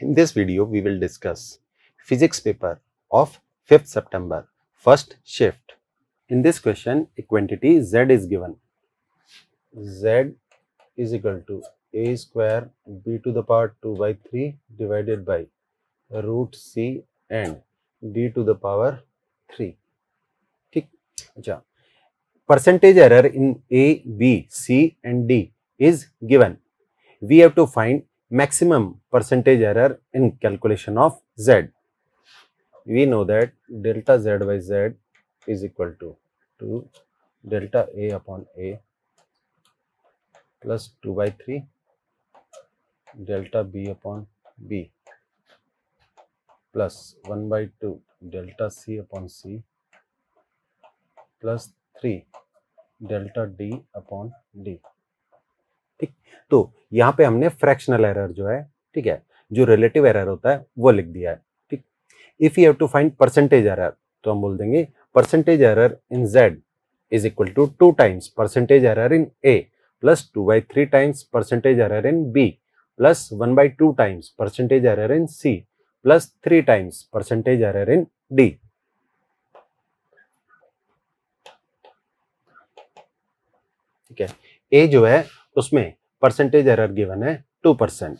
In this video, we will discuss physics paper of 5th September, first shift. In this question, a quantity z is given. z is equal to a square b to the power 2 by 3 divided by root c and d to the power 3. Okay, percentage error in a b c and d is given we have to find maximum percentage error in calculation of z. We know that delta z by z is equal to 2 delta a upon a plus 2 by 3 delta b upon b plus 1 by 2 delta c upon c plus 3 delta d upon d. ठीक तो यहाँ पे हमने fractional error जो है ठीक है जो रिलेटिव एरर होता है वो लिख दिया है ठीक if you have to find percentage error तो हम बोल देंगे percentage error in Z is equal to two times percentage error in A plus two by three times percentage error in B plus one by two times percentage error in C plus three times percentage error in D ठीक है A जो है उसमें percentage error given है two percent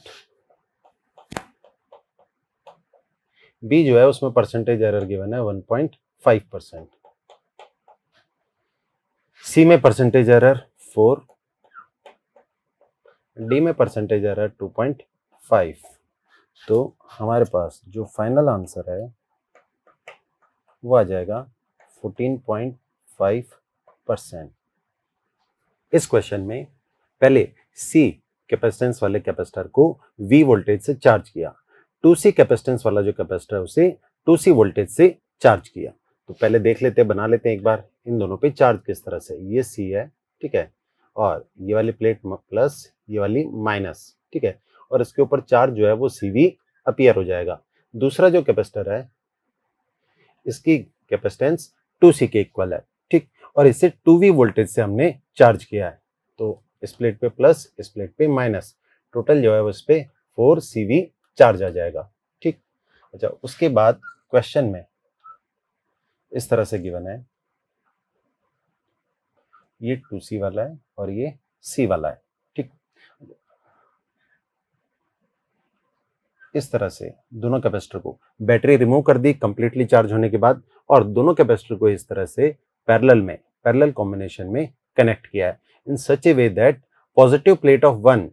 B जो है उसमें percentage error given है one point five percent C में परसेंटेज एरर फोर डी में percentage error two point five तो हमारे पास जो फाइनल आंसर है वो आ जाएगा फोर्टीन पॉइंट फाइव परसेंट इस क्वेश्चन में पहले सी कैपेसिटेंस वाले कैपेसिटर को वी वोल्टेज से चार्ज किया टू सी कैपेसिटेंस वाला जो कैपेसिटर उसे टू सी वोल्टेज से चार्ज किया तो पहले देख लेते हैं बना लेते हैं एक बार इन दोनों पे चार्ज किस तरह से ये सी है ठीक है और ये वाली प्लेट प्लस ये वाली माइनस ठीक है और इसके ऊपर चार्ज जो है वो सी वी अपियर हो जाएगा दूसरा जो कैपेसिटर है इसकी कैपेसिटेंस टू सी के इक्वल है ठीक और इसे टू वी वोल्टेज से हमने चार्ज किया है इस प्लेट पे प्लस इस प्लेट पे माइनस टोटल जो है उस पर फोर सी चार्ज आ जाएगा ठीक अच्छा उसके बाद क्वेश्चन में इस तरह से गिवन है ये टू सी वाला है और ये सी वाला है ठीक इस तरह से दोनों कैपेसिटर को बैटरी रिमूव कर दी कंप्लीटली चार्ज होने के बाद और दोनों कैपेसिटर को इस तरह से पैरेलल में पैरेलल कॉम्बिनेशन में कनेक्ट किया है in such a way that positive plate of one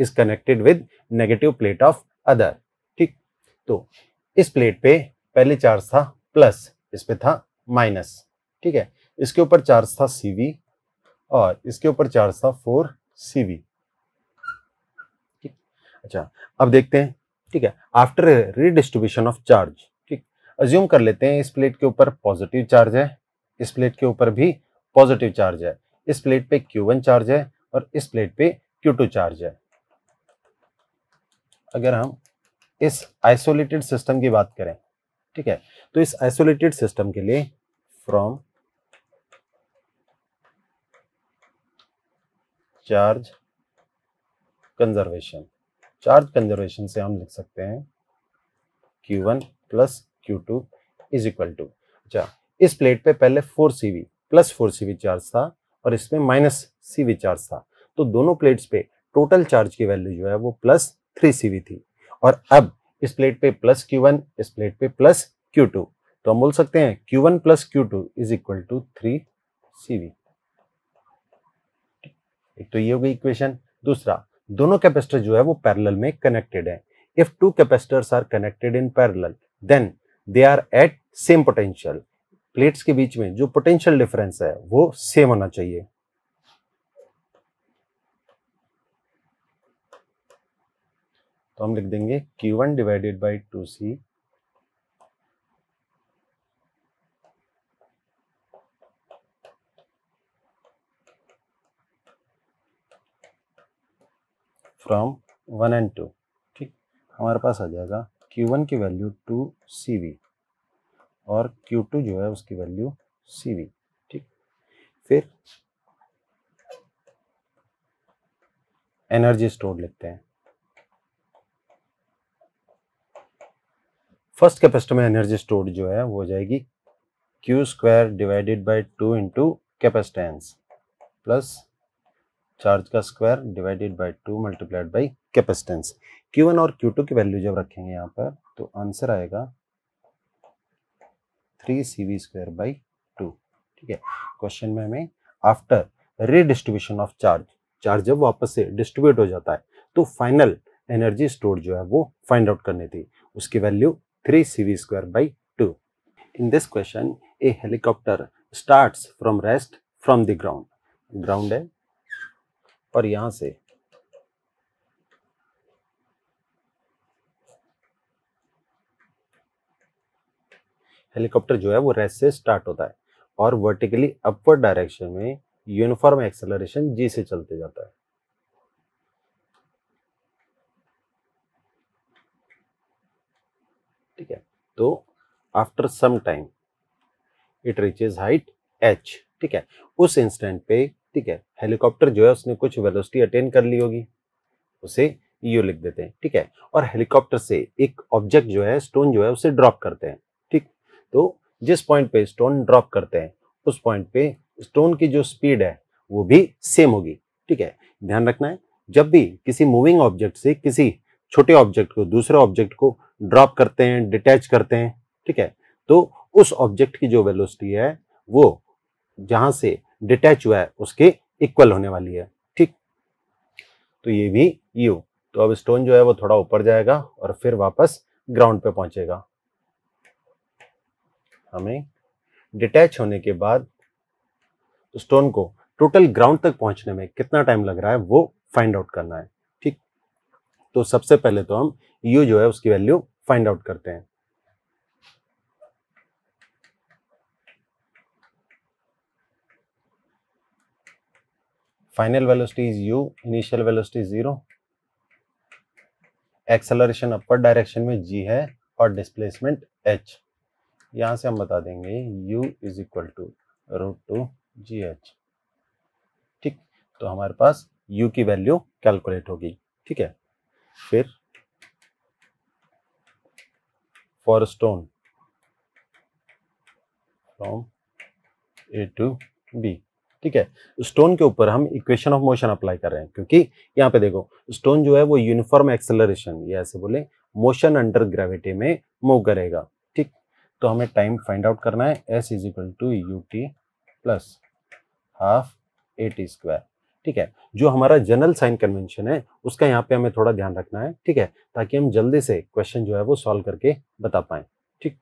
is connected with negative plate of other ठीक तो इस प्लेट पे पहले चार्ज था प्लस इस पे था माइनस ठीक है इसके ऊपर चार्ज था सी और इसके ऊपर चार्ज था फोर सी अच्छा अब देखते हैं ठीक है आफ्टर रीडिस्ट्रीब्यूशन ऑफ चार्ज ठीक अज्यूम कर लेते हैं इस प्लेट के ऊपर पॉजिटिव चार्ज है इस प्लेट के ऊपर भी पॉजिटिव चार्ज है इस प्लेट पे Q1 चार्ज है और इस प्लेट पे Q2 चार्ज है अगर हम इस आइसोलेटेड सिस्टम की बात करें ठीक है तो इस आइसोलेटेड सिस्टम के लिए from charge conservation charge conservation से हम लिख सकते हैं Q1 one plus Q two is equal to अच्छा इस प्लेट पे पहले four C plus four C charge था और इसमें माइनस सी चार्ज था तो दोनों प्लेट्स पे टोटल चार्ज की वैल्यू जो है वो प्लस थ्री सी थी और अब इस प्लेट पे प्लस क्यू वन इस प्लेट पे प्लस क्यू टू तो हम बोल सकते हैं Q one plus Q two is equal to three C एक तो ये हो गई इक्वेशन दूसरा दोनों कैपेसिटर जो है वो पैरेलल में कनेक्टेड है if two capacitors are connected in parallel then they are at same potential plates के बीच में जो पोटेंशियल डिफरेंस है वो सेम होना चाहिए तो हम लिख देंगे Q1 one divided by two C from one and two ठीक हमारे पास आ जाएगा Q1 की वैल्यू टू सी वी और Q2 जो है उसकी वैल्यू CV ठीक फिर एनर्जी स्टोर लिखते हैं फर्स्ट कैपेसिटर में एनर्जी स्टोर जो है वो हो जाएगी Q square divided by two into capacitance plus charge का square divided by two multiplied by capacitance Q1 और Q2 की वैल्यू जब रखेंगे यहाँ पर तो आंसर आएगा three C V square by two ठीक है क्वेश्चन में हमें after redistribution of charge charge जब वापस से डिस्ट्रीब्यूट हो जाता है तो फाइनल एनर्जी स्टोर जो है वो फाइंड आउट करनी थी उसकी value three C V square by two in this question a helicopter start from rest from the ground ground है और यहाँ से हेलीकॉप्टर जो है वो रेस से स्टार्ट होता है और वर्टिकली अपवर्ड डायरेक्शन में यूनिफॉर्म एक्सेलरेशन जी से चलते जाता है ठीक है तो after some time it reaches height H ठीक है उस इंस्टेंट पे ठीक है हेलीकॉप्टर जो है उसने कुछ वेलोसिटी अटेन कर ली होगी उसे यू लिख देते हैं ठीक है और हेलीकॉप्टर से एक ऑब्जेक्ट जो है स्टोन जो है उसे ड्रॉप करते हैं तो जिस पॉइंट पे स्टोन ड्रॉप करते हैं उस पॉइंट पे स्टोन की जो स्पीड है वो भी सेम होगी ठीक है ध्यान रखना है जब भी किसी मूविंग ऑब्जेक्ट से किसी छोटे ऑब्जेक्ट को दूसरे ऑब्जेक्ट को ड्रॉप करते हैं डिटैच करते हैं ठीक है तो उस ऑब्जेक्ट की जो वेलोसिटी है वो जहां से डिटैच हुआ है उसके इक्वल होने वाली है ठीक तो ये भी यू तो अब स्टोन जो है वो थोड़ा ऊपर जाएगा और फिर वापस ग्राउंड पे पहुंचेगा हमें डिटैच होने के बाद स्टोन को टोटल ग्राउंड तक पहुंचने में कितना टाइम लग रहा है वो फाइंड आउट करना है ठीक तो सबसे पहले तो हम यू जो है उसकी वैल्यू फाइंड आउट करते हैं final velocity is U initial velocity zero acceleration upper direction में जी है और डिस्प्लेसमेंट एच यहाँ से हम बता देंगे u is equal to root two G H ठीक तो हमारे पास u की वैल्यू कैलकुलेट होगी ठीक है फिर for stone from A to B ठीक है स्टोन के ऊपर हम इक्वेशन ऑफ मोशन अप्लाई कर रहे हैं क्योंकि यहाँ पे देखो स्टोन जो है वो यूनिफॉर्म एक्सेलरेशन ये ऐसे बोले मोशन अंडर ग्रेविटी में मूव करेगा तो हमें टाइम फाइंड आउट करना है S is equal to U T plus half A T square ठीक है जो हमारा जनरल साइन कन्वेंशन है उसका यहाँ पे हमें थोड़ा ध्यान रखना है ठीक है ताकि हम जल्दी से क्वेश्चन जो है वो सॉल्व करके बता पाए ठीक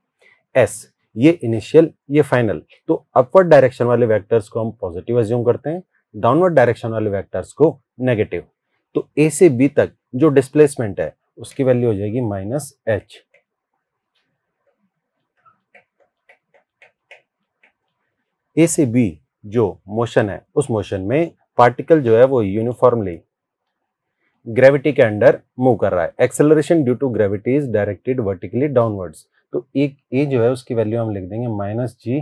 एस ये इनिशियल ये फाइनल तो अपवर्ड डायरेक्शन वाले वैक्टर्स को हम पॉजिटिव एज्यूम करते हैं डाउनवर्ड डायरेक्शन वाले वैक्टर्स को नेगेटिव तो ए से बी तक जो डिस्प्लेसमेंट है उसकी वैल्यू हो जाएगी माइनस एच ए से बी जो मोशन है उस मोशन में पार्टिकल जो है वो यूनिफॉर्मली ग्रेविटी के अंडर मूव कर रहा है acceleration due to gravity is directed vertically downwards तो एक ए जो है उसकी वैल्यू हम लिख देंगे माइनस जी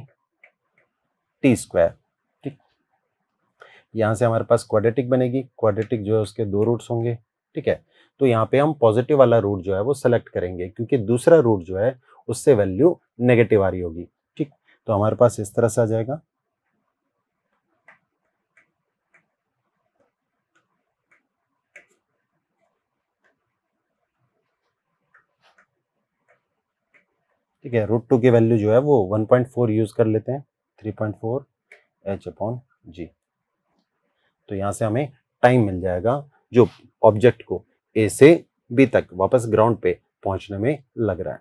टी स्क्वायर ठीक यहां से हमारे पास क्वाड्रेटिक बनेगी क्वाड्रेटिक जो है उसके दो रूट्स होंगे ठीक है तो यहाँ पे हम पॉजिटिव वाला रूट जो है वो सेलेक्ट करेंगे क्योंकि दूसरा रूट जो है उससे वैल्यू नेगेटिव आ रही होगी ठीक तो हमारे पास इस तरह से आ जाएगा ठीक है रूट टू की वैल्यू जो है वो वन पॉइंट फोर यूज कर लेते हैं three point four H upon G तो यहाँ से हमें टाइम मिल जाएगा जो ऑब्जेक्ट को ए से बी तक वापस ग्राउंड पे पहुंचने में लग रहा है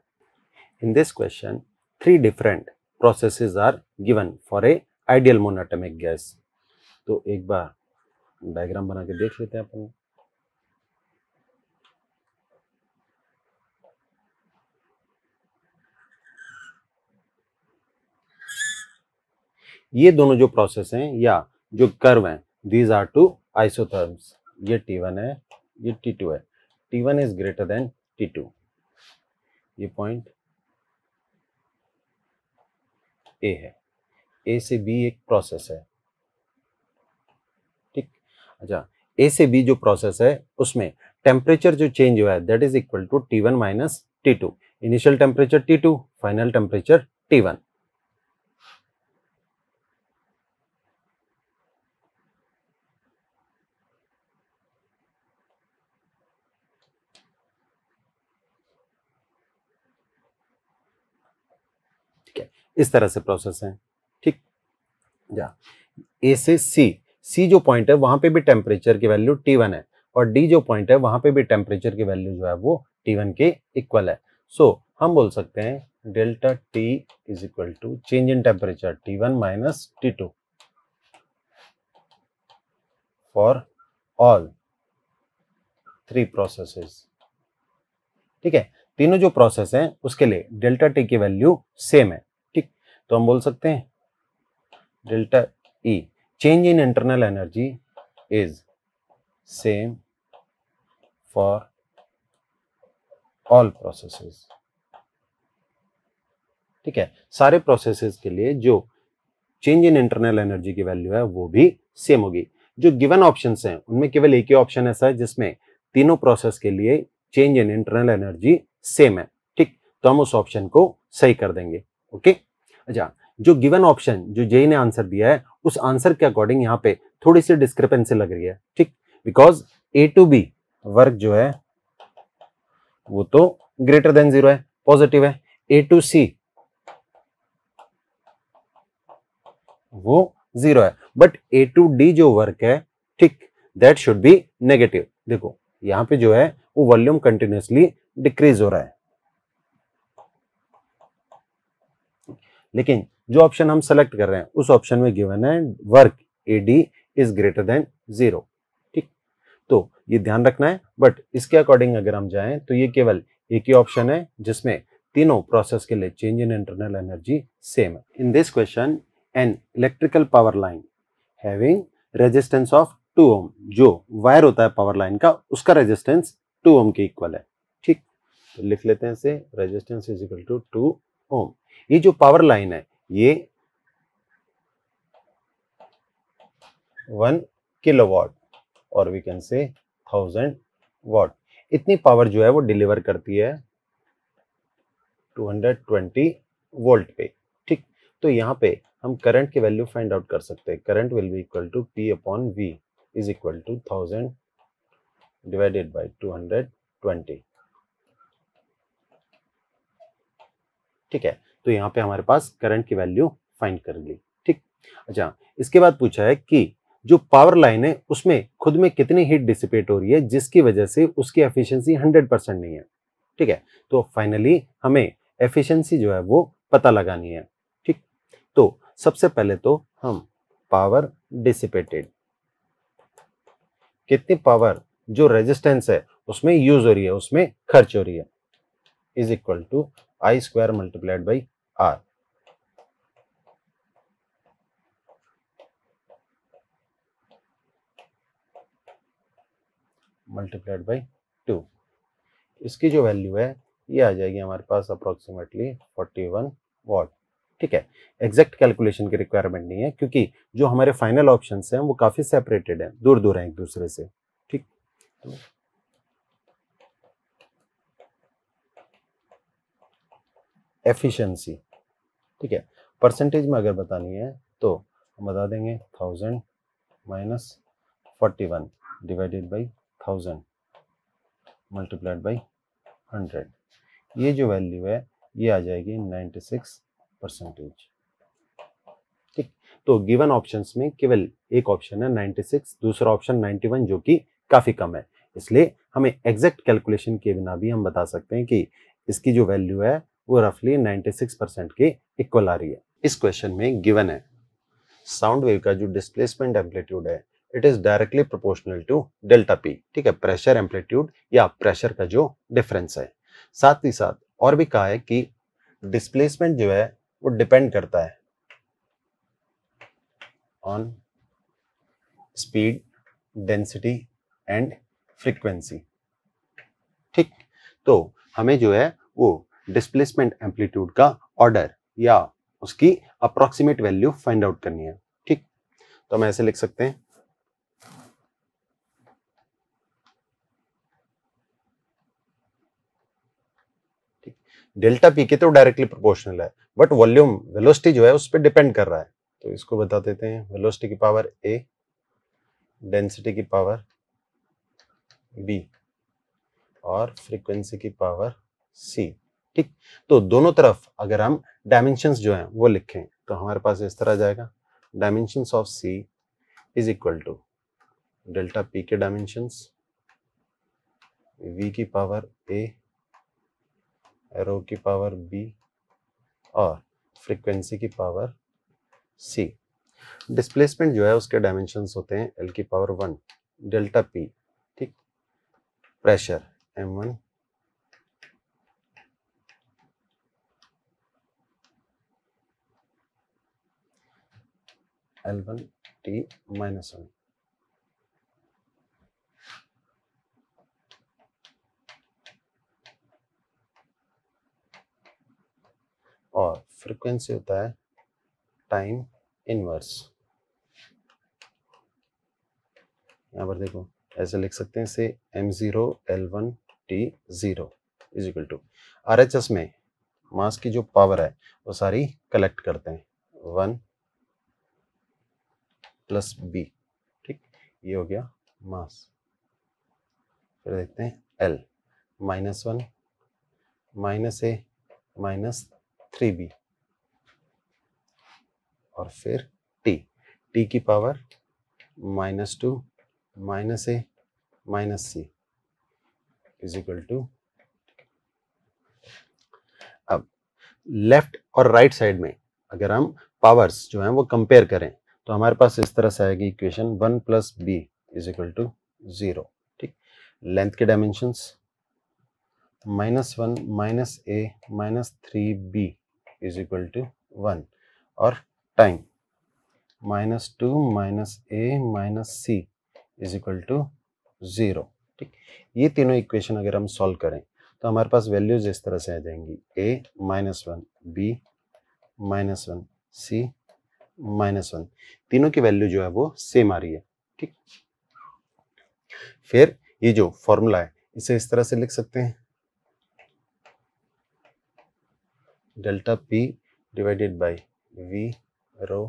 in this question three different processes are given for a ideal monatomic gas तो एक बार डायग्राम बना के देख लेते हैं अपन ये दोनों जो प्रोसेस हैं या जो कर्व हैं दीज आर टू आइसोथर्म्स ये टी वन है ये टी टू है T one is greater than T two ये पॉइंट ए है ए से बी एक प्रोसेस है ठीक अच्छा ए से बी जो प्रोसेस है उसमें टेम्परेचर जो चेंज हुआ है that is equal to T one minus T two initial temperature T two final temperature T one इस तरह से प्रोसेस है ठीक जा ए से सी सी जो पॉइंट है वहां पे भी टेम्परेचर की वैल्यू टी वन है और डी जो पॉइंट है वहां पे भी टेम्परेचर की वैल्यू जो है वो टी वन के इक्वल है सो so, हम बोल सकते हैं delta T is equal to change in temperature T one minus T two for all three processes ठीक है तीनों जो प्रोसेस हैं उसके लिए डेल्टा टी की वैल्यू सेम है तो हम बोल सकते हैं delta E change in internal energy is same for all process ठीक है सारे प्रोसेसेस के लिए जो चेंज इन इंटरनल एनर्जी की वैल्यू है वो भी सेम होगी जो गिवन ऑप्शंस हैं उनमें केवल एक ही ऑप्शन ऐसा है जिसमें तीनों प्रोसेस के लिए change in internal energy same है ठीक तो हम उस ऑप्शन को सही कर देंगे ओके okay? अच्छा जो गिवन ऑप्शन जो जे ने आंसर दिया है उस आंसर के अकॉर्डिंग यहाँ पे थोड़ी सी डिस्क्रिपेंसी लग रही है ठीक because A to B work जो है वो तो ग्रेटर देन जीरो है पॉजिटिव है ए टू सी वो जीरो है बट ए टू डी जो वर्क है ठीक दैट शुड बी नेगेटिव देखो यहां पे जो है वो वॉल्यूम कंटिन्यूसली डिक्रीज हो रहा है लेकिन जो ऑप्शन हम सेलेक्ट कर रहे हैं उस ऑप्शन में गिवन है work A D is greater than zero ठीक तो ये ध्यान रखना है बट इसके अकॉर्डिंग अगर हम जाएं तो ये केवल एक ही ऑप्शन है जिसमें तीनों प्रोसेस के लिए change in internal energy same है in this question an electrical power line having resistance of two ohm जो वायर होता है पावर लाइन का उसका रेजिस्टेंस टू ओम के इक्वल है ठीक तो लिख लेते हैं इसे resistance is equal to two ohm ये जो पावर लाइन है ये वन किलो वॉट और we can say thousand watt इतनी पावर जो है वो डिलीवर करती है 220 वोल्ट पे ठीक तो यहां पे हम करंट की वैल्यू फाइंड आउट कर सकते हैं current will be equal to P upon V is equal to thousand divided by 220 ठीक है तो यहाँ पे हमारे पास करंट की वैल्यू फाइंड कर ली ठीक अच्छा इसके बाद पूछा है कि जो पावर लाइन है उसमें खुद में कितनी हीट डिसिपेट हो रही है जिसकी वजह से उसकी एफिशिएंसी 100 परसेंट नहीं है ठीक है तो फाइनली हमें एफिशिएंसी जो है वो पता लगानी है ठीक तो सबसे पहले तो हम पावर डिसिपेटेड कितनी पावर जो रेजिस्टेंस है उसमें यूज हो रही है उसमें खर्च हो रही है is equal to I square multiplied by R multiplied by two इसकी जो वैल्यू है ये आ जाएगी हमारे पास अप्रोक्सीमेटली 41 वॉट ठीक है एग्जैक्ट कैलकुलेशन की रिक्वायरमेंट नहीं है क्योंकि जो हमारे फाइनल ऑप्शन हैं वो काफ़ी सेपरेटेड हैं दूर दूर हैं एक दूसरे से ठीक तो एफिशिएंसी ठीक है परसेंटेज में अगर बतानी है तो हम बता देंगे thousand minus forty one divided by thousand multiplied by hundred ये जो वैल्यू है ये आ जाएगी नाइन्टी सिक्स परसेंटेज ठीक तो गिवन ऑप्शंस में केवल एक ऑप्शन है नाइन्टी सिक्स दूसरा ऑप्शन नाइन्टी वन जो कि काफ़ी कम है इसलिए हमें एग्जैक्ट कैलकुलेशन के बिना भी हम बता सकते हैं कि इसकी जो वैल्यू है वो रफली 96 परसेंट की इक्वल आ रही है इस क्वेश्चन में गिवन है साउंड वेव का जो डिस्प्लेसमेंट एम्पलीट्यूड है it is directly proportional to delta P ठीक है प्रेशर एम्पलीट्यूड या प्रेशर का जो डिफरेंस है साथ ही साथ और भी कहा है कि डिस्प्लेसमेंट जो है वो डिपेंड करता है on speed density and frequency ठीक तो हमें जो है वो डिस्प्लेसमेंट एम्पलीट्यूड का ऑर्डर या उसकी अप्रोक्सीमेट वैल्यू फाइंड आउट करनी है ठीक तो हम ऐसे लिख सकते हैं डेल्टा पी के तो डायरेक्टली प्रोपोर्शनल है बट वॉल्यूम वेलोसिटी जो है उस पर डिपेंड कर रहा है तो इसको बता देते हैं वेलोसिटी की पावर ए डेंसिटी की पावर बी और फ्रीक्वेंसी की पावर सी ठीक तो दोनों तरफ अगर हम डायमेंशन जो हैं वो लिखें तो हमारे पास इस तरह जाएगा dimension of C is equal to delta P के डायमेंशन वी की पावर ए एरो की पावर बी और फ्रीक्वेंसी की पावर सी डिस्प्लेसमेंट जो है उसके डायमेंशन होते हैं एल की पावर वन डेल्टा पी ठीक pressure M one L1 t minus 1. और फ्रीक्वेंसी होता है टाइम इनवर्स यहां पर देखो ऐसे लिख सकते हैं से M zero L one T zero is equal to R H S में मास की जो पावर है वो सारी कलेक्ट करते हैं वन प्लस बी ठीक ये हो गया मास फिर देखते हैं L minus one minus A minus three B और फिर टी टी की power minus two minus A minus C is equal to अब लेफ्ट और राइट right साइड में अगर हम पावर्स जो हैं वो कंपेयर करें तो हमारे पास इस तरह से आएगी equation one plus B is equal to zero ठीक लेंथ के dimensions minus one minus A minus three B is equal to one और time minus two minus A minus C is equal to zero ठीक ये तीनों equation अगर हम solve करें तो हमारे पास वैल्यूज इस तरह से आ जाएंगी A minus one B minus one C minus one तीनों की वैल्यू जो है वो सेम आ रही है ठीक फिर ये जो फॉर्मूला है इसे इस तरह से लिख सकते हैं delta P divided by V rho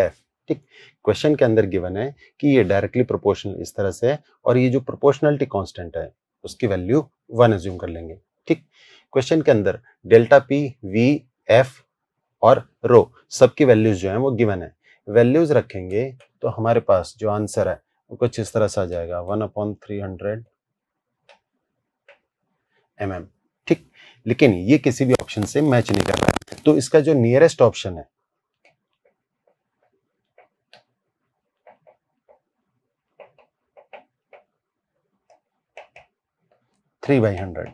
F ठीक क्वेश्चन के अंदर गिवन है कि ये डायरेक्टली प्रोपोर्शनल इस तरह से है और ये जो प्रोपोर्शनलिटी कॉन्स्टेंट है उसकी वैल्यू वन एज्यूम कर लेंगे ठीक क्वेश्चन के अंदर डेल्टा पी वी एफ और रो सबकी वैल्यूज जो है वो गिवन है वैल्यूज रखेंगे तो हमारे पास जो आंसर है वो कुछ इस तरह से आ जाएगा one upon three hundred M M ठीक लेकिन ये किसी भी ऑप्शन से मैच नहीं कर रहा है तो इसका जो नियरेस्ट ऑप्शन है थ्री बाई हंड्रेड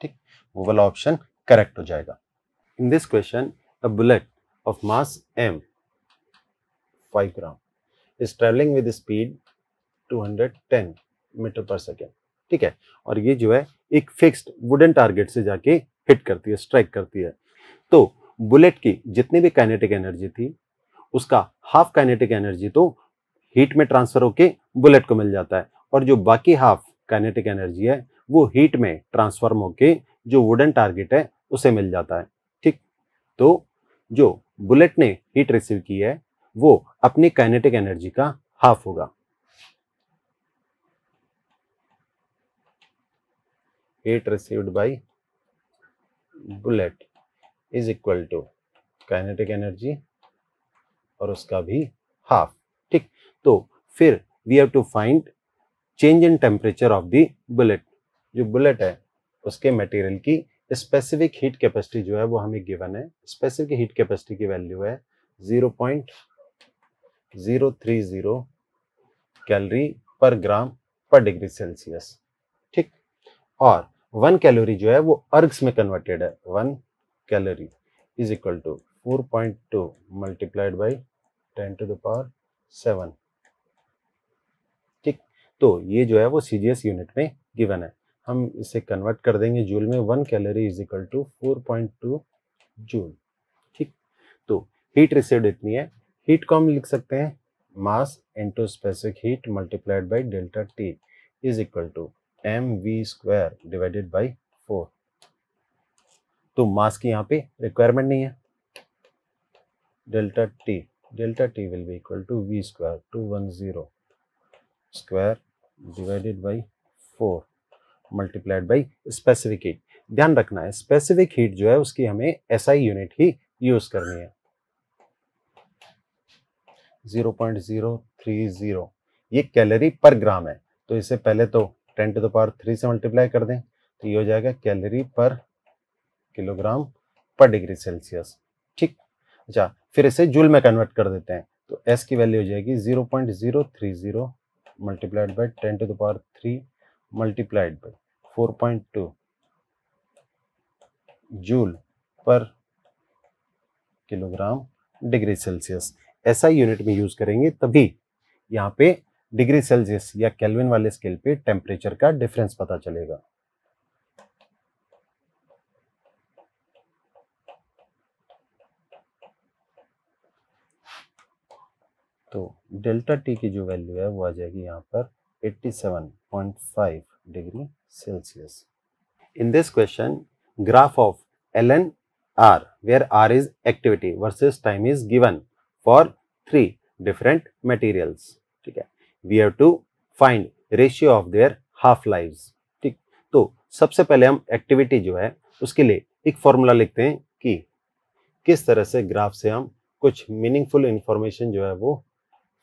ठीक वो वाला ऑप्शन करेक्ट हो जाएगा in this question a bullet of mass m 5 gram is traveling with speed 210 metre per second ठीक है और ये जो है एक फिक्स्ड वुडन टारगेट से जाके हिट करती है स्ट्राइक करती है तो बुलेट की जितनी भी काइनेटिक एनर्जी थी उसका हाफ काइनेटिक एनर्जी तो हीट में ट्रांसफर होके बुलेट को मिल जाता है और जो बाकी हाफ काइनेटिक एनर्जी है वो हीट में ट्रांसफॉर्म होके जो वुडन टारगेट है उसे मिल जाता है तो जो बुलेट ने हीट रिसीव की है वो अपनी काइनेटिक एनर्जी का हाफ होगा heat received by bullet is equal to kinetic energy और उसका भी हाफ ठीक तो फिर we have to find change in temperature of the bullet जो बुलेट है उसके मटेरियल की स्पेसिफिक हीट कैपेसिटी जो है वो हमें गिवन है स्पेसिफिक हीट कैपेसिटी की वैल्यू है zero point zero three zero calorie per gram पर डिग्री सेल्सियस ठीक और वन कैलोरी जो है वो अर्ग्स में कन्वर्टेड है one calorie is equal to four point two multiplied by ten to the power seven ठीक तो ये जो है वो सी यूनिट में गिवन है हम इसे कन्वर्ट कर देंगे जूल में one calorie is equal to four point two joule ठीक तो हीट रिसीव्ड इतनी है हीट को हम लिख सकते हैं mass into specific heat multiplied by delta T is equal to M V square divided by four तो मास की यहाँ पे रिक्वायरमेंट नहीं है delta T delta T will be equal to V square two one zero square divided by four multiplied by specific heat ध्यान रखना है specific heat जो है उसकी हमें एस आई यूनिट ही यूज करनी है zero point zero three zero ये कैलोरी पर ग्राम है तो इसे पहले तो ten to the power three से मल्टीप्लाई कर दें तो ये हो जाएगा कैलोरी पर किलोग्राम पर डिग्री सेल्सियस ठीक अच्छा फिर इसे जूल में कन्वर्ट कर देते हैं तो एस की वैल्यू हो जाएगी zero point zero three zero multiplied by ten to the power three four point 4.2 joule per kilogram degree Celsius ऐसा यूनिट में यूज करेंगे तभी यहाँ पे डिग्री सेल्सियस या कैलविन वाले स्केल पे टेम्परेचर का डिफरेंस पता चलेगा तो डेल्टा टी की जो वैल्यू है वो आ जाएगी यहाँ पर 87.5 degree Celsius. In this question, graph of ln r where r is activity versus time is given for three different materials. Okay. We have to find ratio of their half lives. ठीक तो सबसे पहले हम activity जो है उसके लिए एक फॉर्मूला लिखते हैं कि किस तरह से ग्राफ से हम कुछ मीनिंगफुल इंफॉर्मेशन जो है वो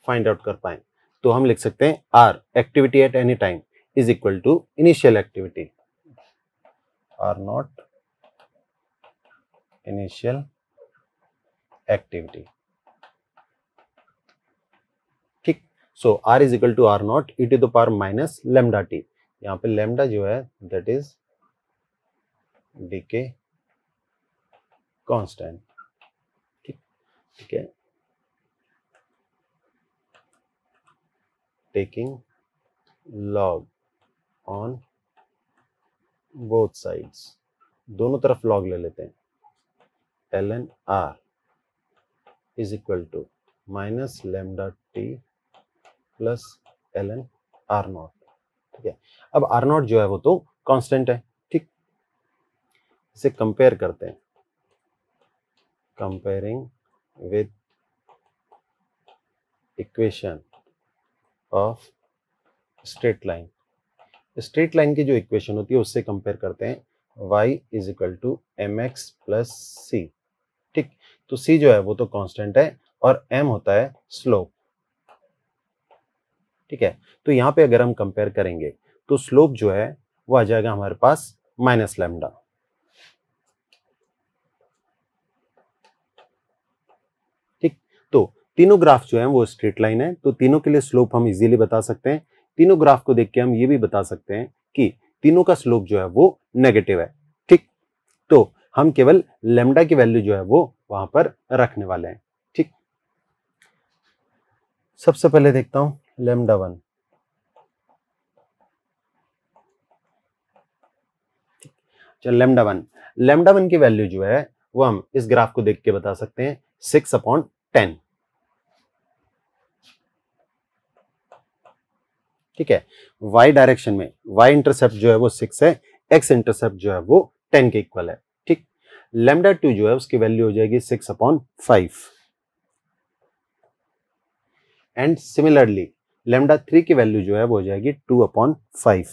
फाइंड आउट कर पाएं तो हम लिख सकते हैं R activity at any time is equal to initial activity R not initial activity ठीक so R is equal to R not E to the power minus lambda T यहां पे लेमडा जो है दैट इज डीके कॉन्स्टेंट ठीक ठीक है taking log on both sides दोनों तरफ log ले लेते हैं ln r is equal to minus lambda t plus ln r naught ठीक है अब r naught जो है वो तो कांस्टेंट है ठीक इसे कंपेयर करते हैं comparing with equation of straight line straight line की जो इक्वेशन होती है उससे कंपेयर करते हैं y is equal to M X plus C ठीक तो c जो है वो तो कांस्टेंट है और m होता है स्लोप ठीक है तो यहां पे अगर हम कंपेयर करेंगे तो स्लोप जो है वो आ जाएगा हमारे पास माइनस लेमडा तीनों ग्राफ जो है वो स्ट्रेट लाइन है तो तीनों के लिए स्लोप हम इजीली बता सकते हैं तीनों ग्राफ को देख के हम ये भी बता सकते हैं कि तीनों का स्लोप जो है वो नेगेटिव है ठीक तो हम केवल लेमडा की वैल्यू जो है वो वहां पर रखने वाले हैं ठीक सबसे पहले देखता हूं लेमडा वन चल लेमडा वन लेमडा वन की वैल्यू जो है वो हम इस ग्राफ को देख के बता सकते हैं सिक्स अपॉन टेन ठीक है y डायरेक्शन में y इंटरसेप्ट जो है वो सिक्स है x इंटरसेप्ट जो है वो टेन के इक्वल है ठीक लेमडा टू जो है उसकी वैल्यू हो जाएगी six upon five and similarly lambda three की वैल्यू जो है वो हो जाएगी two upon five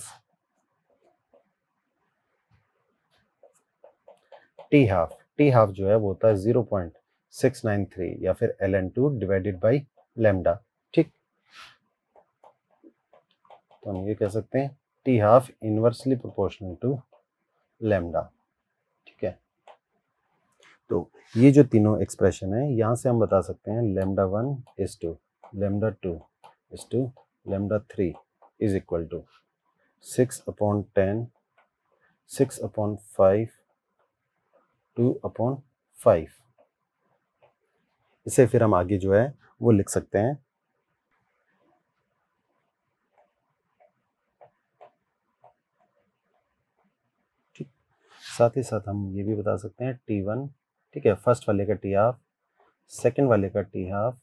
T half T half जो है वो होता है zero point six nine three या फिर L N two divided by lambda तो हम ये कह सकते हैं T half inversely proportional to lambda ठीक है तो ये जो तीनों एक्सप्रेशन है यहाँ से हम बता सकते हैं lambda one is to lambda two is to lambda three is equal to six upon ten six upon five two upon five इसे फिर हम आगे जो है वो लिख सकते हैं साथ ही साथ हम ये भी बता सकते हैं टी वन ठीक है फर्स्ट वाले का टी हाफ सेकेंड वाले का टी हाफ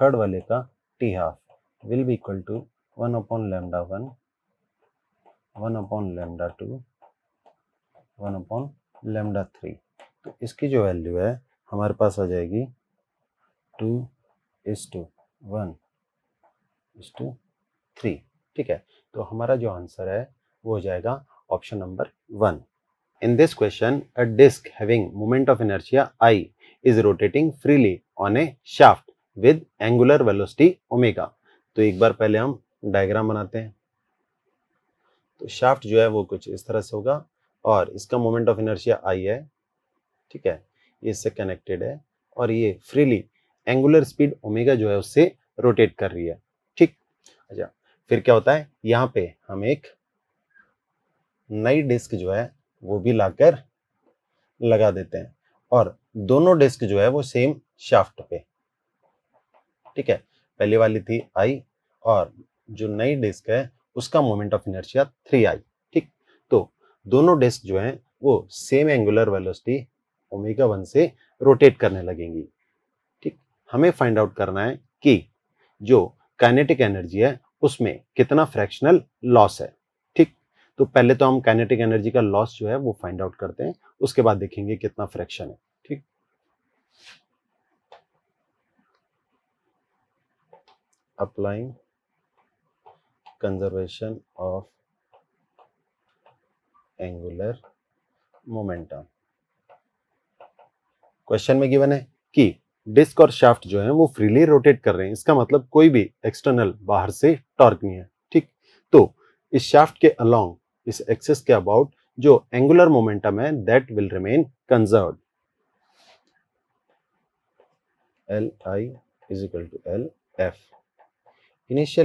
थर्ड वाले का T half will be equal to one upon lambda one one upon lambda two one upon lambda three तो इसकी जो वैल्यू है हमारे पास आ जाएगी two is to one is to three ठीक है तो हमारा जो आंसर है वो हो जाएगा option number one In this question, a disc having moment of inertia I is rotating freely on a shaft with angular velocity omega. तो एक बार पहले हम डायग्राम बनाते हैं तो शाफ्ट जो है वो कुछ इस तरह से होगा और इसका मोमेंट ऑफ इनर्शिया आई है ठीक है ये इससे कनेक्टेड है और ये फ्रीली एंगुलर स्पीड ओमेगा जो है उससे रोटेट कर रही है ठीक अच्छा फिर क्या होता है यहाँ पे हम एक नई डिस्क जो है वो भी लाकर लगा देते हैं और दोनों डिस्क जो है वो सेम शाफ्ट पे ठीक है पहली वाली थी आई और जो नई डिस्क है उसका moment of inertia three I ठीक तो दोनों डिस्क जो है वो same angular velocity omega one से रोटेट करने लगेंगी ठीक हमें फाइंड आउट करना है कि जो काइनेटिक एनर्जी है उसमें कितना फ्रैक्शनल लॉस है तो पहले तो हम काइनेटिक एनर्जी का लॉस जो है वो फाइंड आउट करते हैं उसके बाद देखेंगे कितना फ्रैक्शन है ठीक applying conservation of angular momentum question में गिवन है कि डिस्क और शाफ्ट जो है वो फ्रीली रोटेट कर रहे हैं इसका मतलब कोई भी एक्सटर्नल बाहर से टॉर्क नहीं है ठीक तो इस शाफ्ट के अलोंग इस एक्सेस के अबाउट जो एंगुलर मोमेंटम है that will remain conserve L I is equal to L F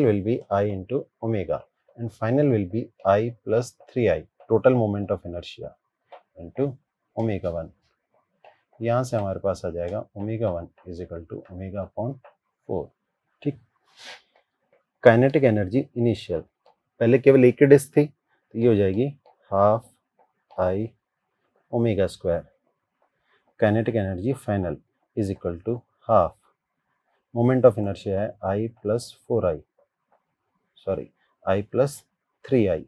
will be I into omega and final will be I plus three I total moment of inertia into omega one यहाँ से हमारे पास आ जाएगा omega one is equal to omega upon four ठीक kinetic energy initial पहले केवल एक डिस्क थी तो ये हो जाएगी half I omega square kinetic energy final is equal to half moment of inertia है I plus four I sorry I plus three I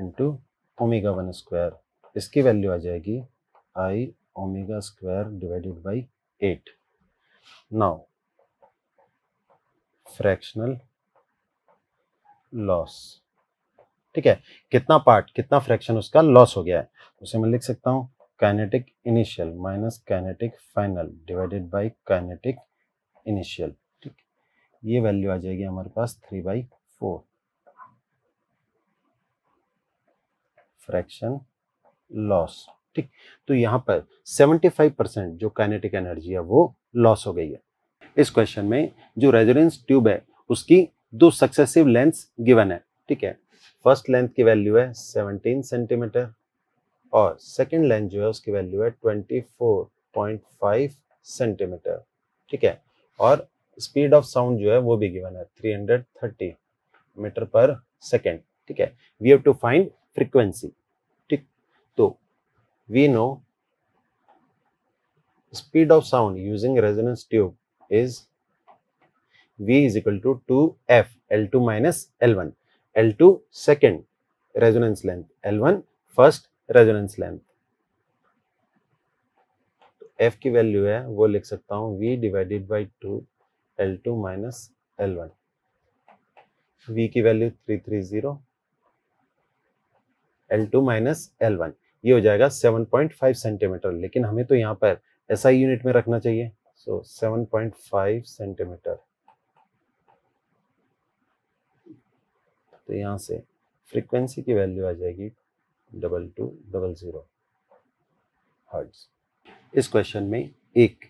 into omega one square इसकी वैल्यू आ जाएगी I omega square divided by eight now fractional loss ठीक है कितना part कितना fraction उसका loss हो गया है उसे मैं लिख सकता हूँ kinetic initial minus kinetic final divided by kinetic initial ठीक ये वैल्यू आ जाएगी हमारे पास three by four fraction loss ठीक तो यहाँ पर सेवेंटी फाइव परसेंट जो काइनेटिक एनर्जी है वो लॉस हो गई है इस क्वेश्चन में जो रेजोनेंस ट्यूब है उसकी दो सक्सेसिव लेंथ गिवन है ठीक है फर्स्ट लेंथ की वैल्यू है 17 सेंटीमीटर और सेकेंड लेंथ जो है उसकी वैल्यू है 24.5 सेंटीमीटर ठीक है और स्पीड ऑफ साउंड जो है वो भी गिवन है 330 मीटर पर सेकेंड ठीक है we have to find frequency ठीक तो we know speed of sound using resonance tube is V is equal to 2F L2 minus L1. L2 second resonance length, L1 first resonance length. F की value है वो लिख सकता हूँ V divided by 2 l2 minus l1 V की value 330 l2 minus l1 ये हो जाएगा 7.5 सेंटीमीटर लेकिन हमें तो यहाँ पर एसआई SI यूनिट में रखना चाहिए सो so, 7.5 सेंटीमीटर तो यहाँ से फ्रीक्वेंसी की वैल्यू आ जाएगी double two double zero hertz इस क्वेश्चन में एक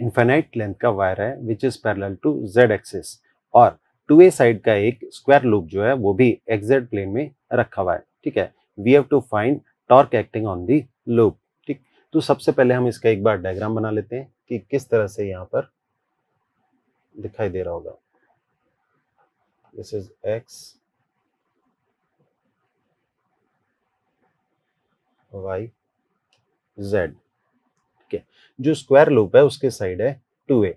इन्फेनाइट लेंथ का वायर है which is parallel to Z axis और टू ए साइड का एक स्क्वायर लूप जो है वो भी एक्जेड प्लेन में रखा हुआ है ठीक है we have to find torque acting on the loop ठीक तो सबसे पहले हम इसका एक बार डायग्राम बना लेते हैं कि किस तरह से यहाँ पर दिखाई दे रहा होगा this is X Y Z ठीक है जो स्क्वायर लूप है उसके साइड है टू ए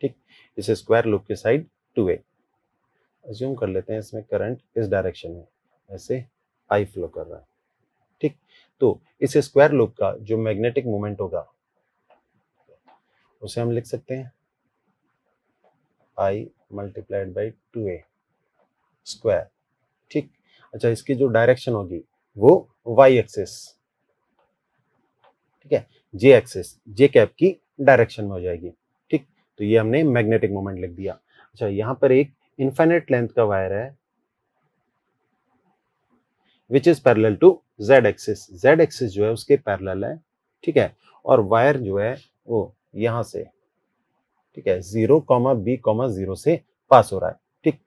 ठीक इसे स्क्वायर लूप के साइड टू ए एज्यूम कर लेते हैं इसमें करंट इस डायरेक्शन में ऐसे आई फ्लो कर रहा है ठीक तो इस स्क्वायर लूप का जो मैग्नेटिक मोमेंट होगा उसे हम लिख सकते हैं I multiplied by two A square ठीक अच्छा इसकी जो डायरेक्शन होगी वो वाई एक्सेस ठीक है जे एक्सेस जे कैप की डायरेक्शन में हो जाएगी ठीक तो ये हमने मैग्नेटिक मोमेंट लिख दिया अच्छा यहां पर एक इन्फाइनेट लेंथ का वायर है which is parallel to Z axis Z axis जो है उसके पैरल है ठीक है और वायर जो है वो यहां से ठीक है zero comma B comma zero से पास हो रहा है ठीक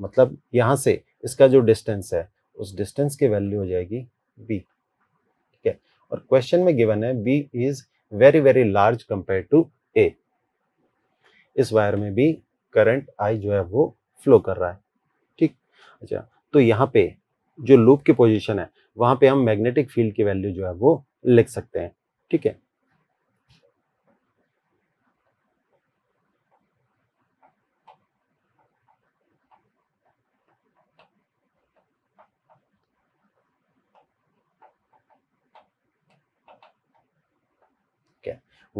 मतलब यहां से इसका जो डिस्टेंस है उस डिस्टेंस की वैल्यू हो जाएगी बी ठीक है और क्वेश्चन में गिवन है B is very very large compare to A इस वायर में भी करंट आई जो है वो फ्लो कर रहा है ठीक अच्छा तो यहाँ पे जो लूप की पोजीशन है वहां पे हम मैग्नेटिक फील्ड की वैल्यू जो है वो लिख सकते हैं ठीक है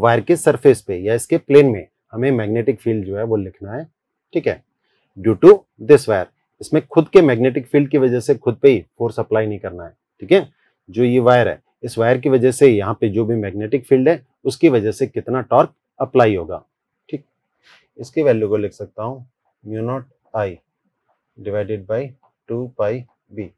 वायर के सरफेस पे या इसके प्लेन में हमें मैग्नेटिक फील्ड जो है वो लिखना है ठीक है ड्यू टू दिस वायर इसमें खुद के मैग्नेटिक फील्ड की वजह से खुद पे ही फोर्स अप्लाई नहीं करना है ठीक है जो ये वायर है इस वायर की वजह से यहाँ पे जो भी मैग्नेटिक फील्ड है उसकी वजह से कितना टॉर्क अप्लाई होगा ठीक इसकी वैल्यू को लिख सकता हूँ mu not I divided by two pi B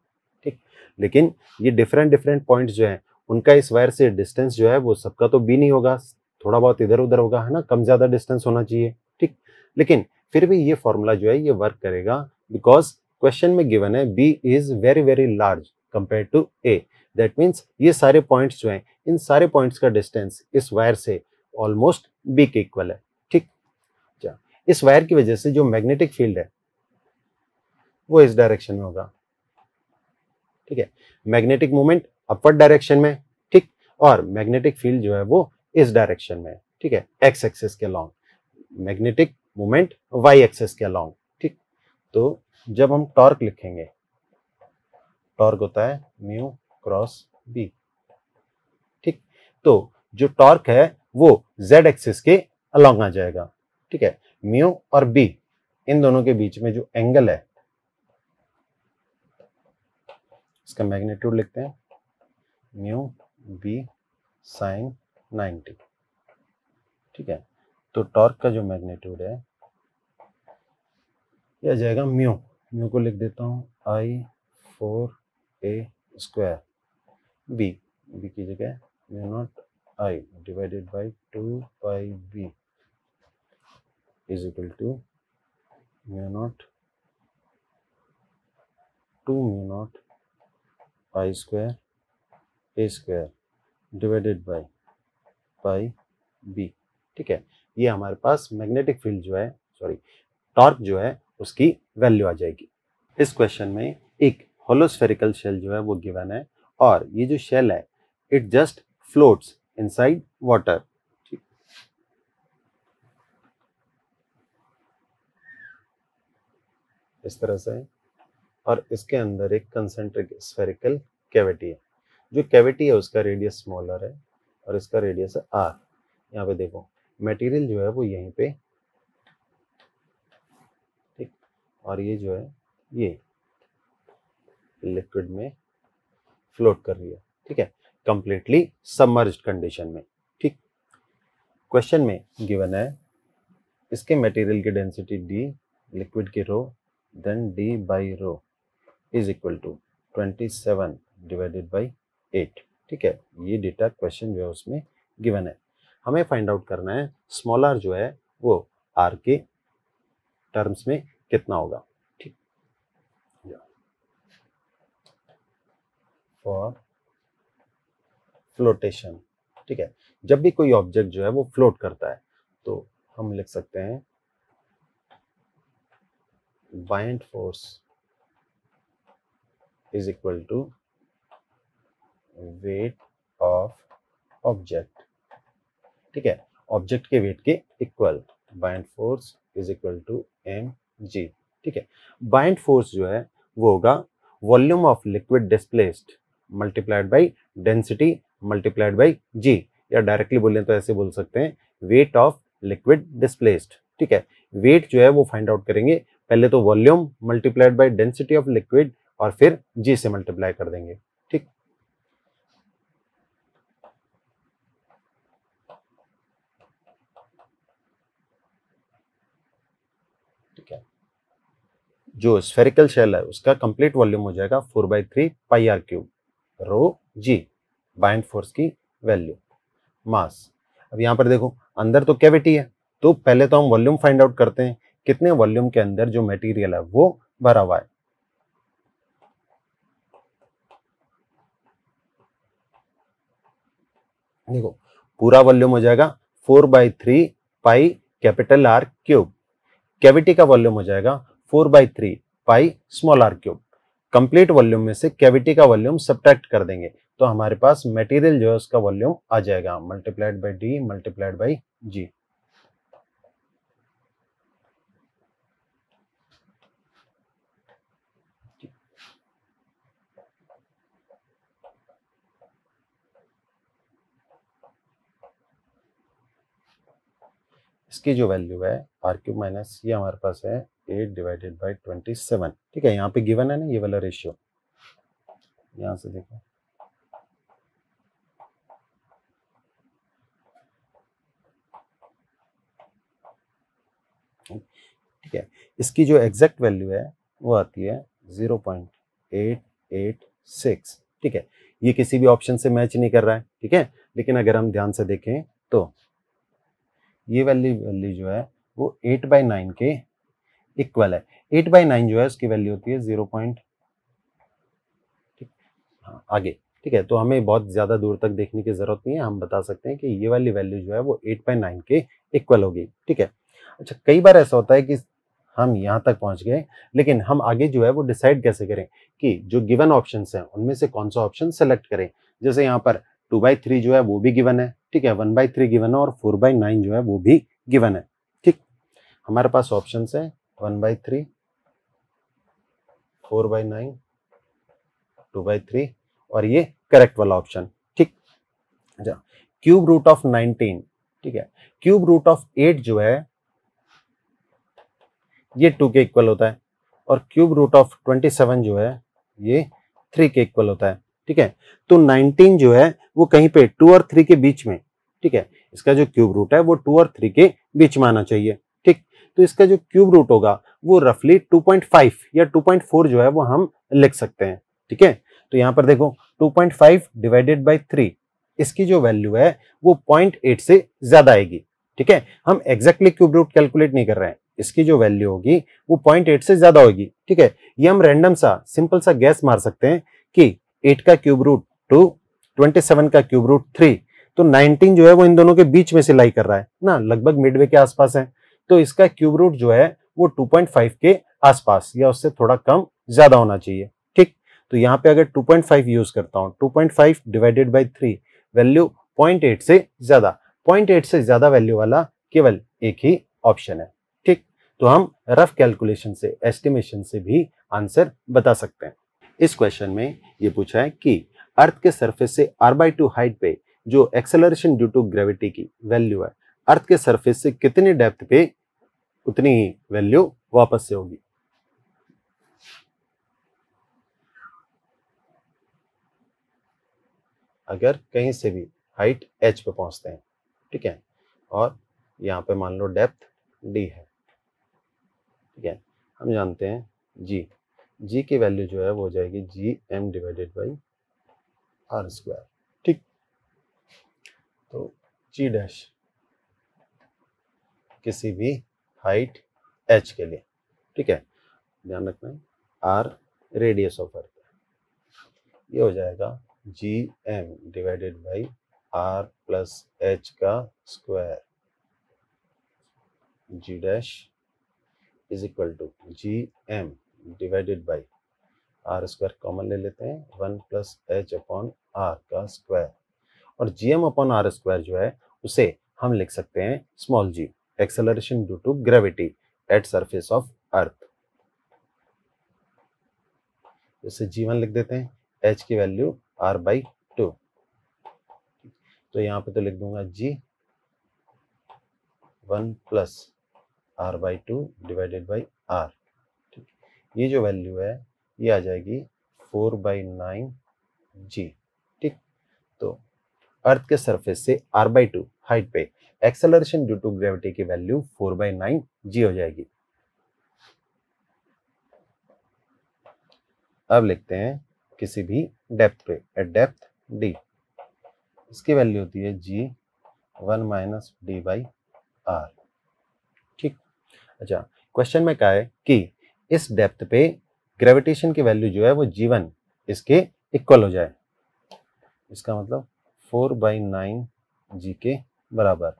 ठीक लेकिन ये डिफरेंट डिफरेंट पॉइंट जो है उनका इस वायर से डिस्टेंस जो है वो सबका तो बी नहीं होगा थोड़ा बहुत इधर उधर होगा है ना कम ज़्यादा डिस्टेंस होना चाहिए ठीक लेकिन फिर भी ये फॉर्मूला जो है ये वर्क करेगा बिकॉज क्वेश्चन में गिवन है B is very very large compare to A that means ये सारे पॉइंट्स जो हैं इन सारे पॉइंट्स का डिस्टेंस इस वायर से ऑलमोस्ट बी के इक्वल है ठीक अच्छा इस वायर की वजह से जो मैग्नेटिक फील्ड है वो इस डायरेक्शन में होगा ठीक है मैग्नेटिक मोमेंट अपवर्ड डायरेक्शन में ठीक और मैग्नेटिक फील्ड जो है वो इस डायरेक्शन में ठीक है एक्स एक्सेस के along magnetic moment Y axis के लॉन्ग ठीक तो जब हम टॉर्क लिखेंगे टॉर्क होता है म्यू क्रॉस बी ठीक तो जो टॉर्क है वो जेड एक्सेस के अलॉन्ग आ जाएगा ठीक है म्यू और बी इन दोनों के बीच में जो एंगल है इसका मैग्नेट्यूड लिखते हैं म्यू बी साइन नाइन्टी ठीक है तो टॉर्क का जो मैग्नीट्यूड है ये आ जाएगा म्यू म्यू को लिख देता हूँ I four A square B B की जगह mu not I divided by two pi B is equal to mu not two mu not I square A square divided by by B ठीक है ये हमारे पास मैग्नेटिक फील्ड जो है sorry torque जो है उसकी वैल्यू आ जाएगी इस क्वेश्चन में एक होलोस्फेरिकल शेल जो है वो गिवन है और ये जो शेल है it just floats inside water इस तरह से और इसके अंदर एक कंसेंट्रिक स्फेरिकल कैविटी है जो कैविटी है उसका रेडियस स्मॉलर है और इसका रेडियस है आर यहाँ पे देखो मटेरियल जो है वो यहीं पे ठीक और ये जो है ये लिक्विड में फ्लोट कर रही है ठीक है कंप्लीटली सबमर्ज कंडीशन में ठीक क्वेश्चन में गिवन है इसके मटेरियल की डेंसिटी डी लिक्विड की rho then D by rho is equal to twenty seven divided by eight ठीक है ये डेटा क्वेश्चन जो है उसमें गिवन है हमें फाइंड आउट करना है स्मॉल आर जो है वो आर के टर्म्स में कितना होगा ठीक फॉर फ्लोटेशन ठीक है जब भी कोई ऑब्जेक्ट जो है वो फ्लोट करता है तो हम लिख सकते हैं buoyant force is equal to weight of object ठीक है ऑब्जेक्ट के वेट के equal buoyant force is equal to M G ठीक है बाइंड फोर्स जो है वो होगा volume of liquid displaced multiplied by density multiplied by G या डायरेक्टली बोलें तो ऐसे बोल सकते हैं वेट ऑफ लिक्विड डिस्प्लेस्ड ठीक है वेट जो है वो फाइंड आउट करेंगे पहले तो volume multiplied by density of liquid और फिर जी से मल्टीप्लाई कर देंगे ठीक जो स्फेरिकल शेल है उसका कंप्लीट वॉल्यूम हो जाएगा four by three pi R cube rho G buoyant force की वैल्यू मास अब यहाँ पर देखो अंदर तो कैविटी है तो पहले तो हम वॉल्यूम फाइंड आउट करते हैं कितने वॉल्यूम के अंदर जो मटेरियल है वो भरा हुआ है देखो पूरा वॉल्यूम हो जाएगा four by three pi capital R cube cavity का वॉल्यूम हो जाएगा four by three pi small R cube complete volume में से कैविटी का वॉल्यूम सब्ट्रैक्ट कर देंगे तो हमारे पास मटेरियल जो है उसका वॉल्यूम आ जाएगा multiplied by D multiplied by G इसकी जो वैल्यू है आर क्यूब माइनस ये हमारे पास है eight divided by twenty seven ठीक है यहाँ पे गिवन है ना ये वाला रेशियो यहाँ से देखो ठीक है इसकी जो एग्जैक्ट वैल्यू है वो आती है zero point eight eight six ठीक है ये किसी भी ऑप्शन से मैच नहीं कर रहा है ठीक है लेकिन अगर हम ध्यान से देखें तो ये वैल्यू वैल्यू जो है वो एट बाई नाइन के इक्वल है एट बाई नाइन जो है उसकी वैल्यू होती है जीरो पॉइंट हाँ, आगे ठीक है तो हमें बहुत ज़्यादा दूर तक देखने की ज़रूरत नहीं है हम बता सकते हैं कि ये वाली वैल्यू जो है वो एट बाई नाइन के इक्वल होगी ठीक है अच्छा कई बार ऐसा होता है कि हम यहाँ तक पहुँच गए लेकिन हम आगे जो है वो डिसाइड कैसे करें कि जो गिवन ऑप्शन हैं उनमें से कौन सा ऑप्शन सेलेक्ट करें जैसे यहाँ पर टू बाई थ्री जो है वो भी गिवन है ठीक है वन बाई थ्री गिवन है और फोर बाई नाइन जो है वो भी गिवन है ठीक हमारे पास ऑप्शन है one by three four by nine two by three और ये करेक्ट वाला ऑप्शन ठीक अच्छा क्यूब रूट ऑफ नाइनटीन ठीक है क्यूब रूट ऑफ एट जो है ये टू के इक्वल होता है और cube root of twenty seven जो है ये थ्री के इक्वल होता है ठीक है तो नाइनटीन जो है वो कहीं पे टू और थ्री के बीच में ठीक है इसका जो क्यूब रूट है वो टू और थ्री के बीच में आना चाहिए ठीक तो इसका जो क्यूब रूट होगा वो रफली 2.5 या 2.4 जो है वो हम लिख सकते हैं ठीक है तो यहाँ पर देखो 2.5 डिवाइडेड बाई थ्री इसकी जो वैल्यू है वो 0.8 से ज़्यादा आएगी ठीक है हम एग्जैक्टली क्यूब रूट कैलकुलेट नहीं कर रहे हैं इसकी जो वैल्यू होगी वो पॉइंट से ज़्यादा होगी ठीक है ये हम रेंडम सा सिंपल सा गैस मार सकते हैं कि एट का क्यूब रूट टू सेवन का क्यूब रूट थ्री तो 19 जो है वो इन दोनों के बीच में से लाई कर रहा है ना लगभग मिडवे के आसपास है तो इसका क्यूब रूट जो है वो 2.5 के आसपास या उससे थोड़ा कम ज्यादा होना चाहिए ठीक तो यहाँ पे अगर 2.5 यूज करता हूँ 2.5 डिवाइडेड बाई थ्री वैल्यू 0.8 से ज्यादा 0.8 से ज्यादा वैल्यू वाला केवल एक ही ऑप्शन है ठीक तो हम रफ कैलकुलेशन से एस्टिमेशन से भी आंसर बता सकते हैं इस क्वेश्चन में ये पूछा है कि अर्थ के सरफेस से आर बाई टू हाइट पे जो एक्सेलरेशन ड्यू टू ग्रेविटी की वैल्यू है अर्थ के सरफेस से कितनी डेप्थ पे उतनी ही वैल्यू वापस से होगी अगर कहीं से भी हाइट एच पे पहुंचते हैं ठीक है और यहां पे मान लो डेप्थ डी है ठीक है हम जानते हैं जी जी की वैल्यू जो है वो हो जाएगी G M divided by R square ठीक तो जी डैश किसी भी हाइट एच के लिए ठीक है ध्यान रखना है आर रेडियस ऑफ अर्थ ये हो जाएगा G M divided by R plus H का square G dash is equal to G M divided by R square common ले लेते हैं one plus H upon R का स्क्वायर और G M upon R square जो है उसे हम लिख सकते हैं small G acceleration due to gravity at surface of earth जैसे जीवन लिख देते हैं एच की वैल्यू आर बाई टू तो यहां पे तो लिख दूंगा G one plus R by two divided by R ठीक ये जो वैल्यू है ये आ जाएगी फोर बाई नाइन जी ठीक तो अर्थ के सरफेस से आर बाई टू हाइट पे एक्सेलरेशन ड्यू टू ग्रेविटी की value four by nine G हो जाएगी अब लिखते हैं किसी भी डेप्थ पे एट डेप्थ डी इसकी वैल्यू होती है G one minus D by R ठीक अच्छा क्वेश्चन में कहा है कि इस डेप्थ पे ग्रेविटेशन की वैल्यू जो है वो जीवन इसके इक्वल हो जाए इसका मतलब फोर बाई नाइन जी के बराबर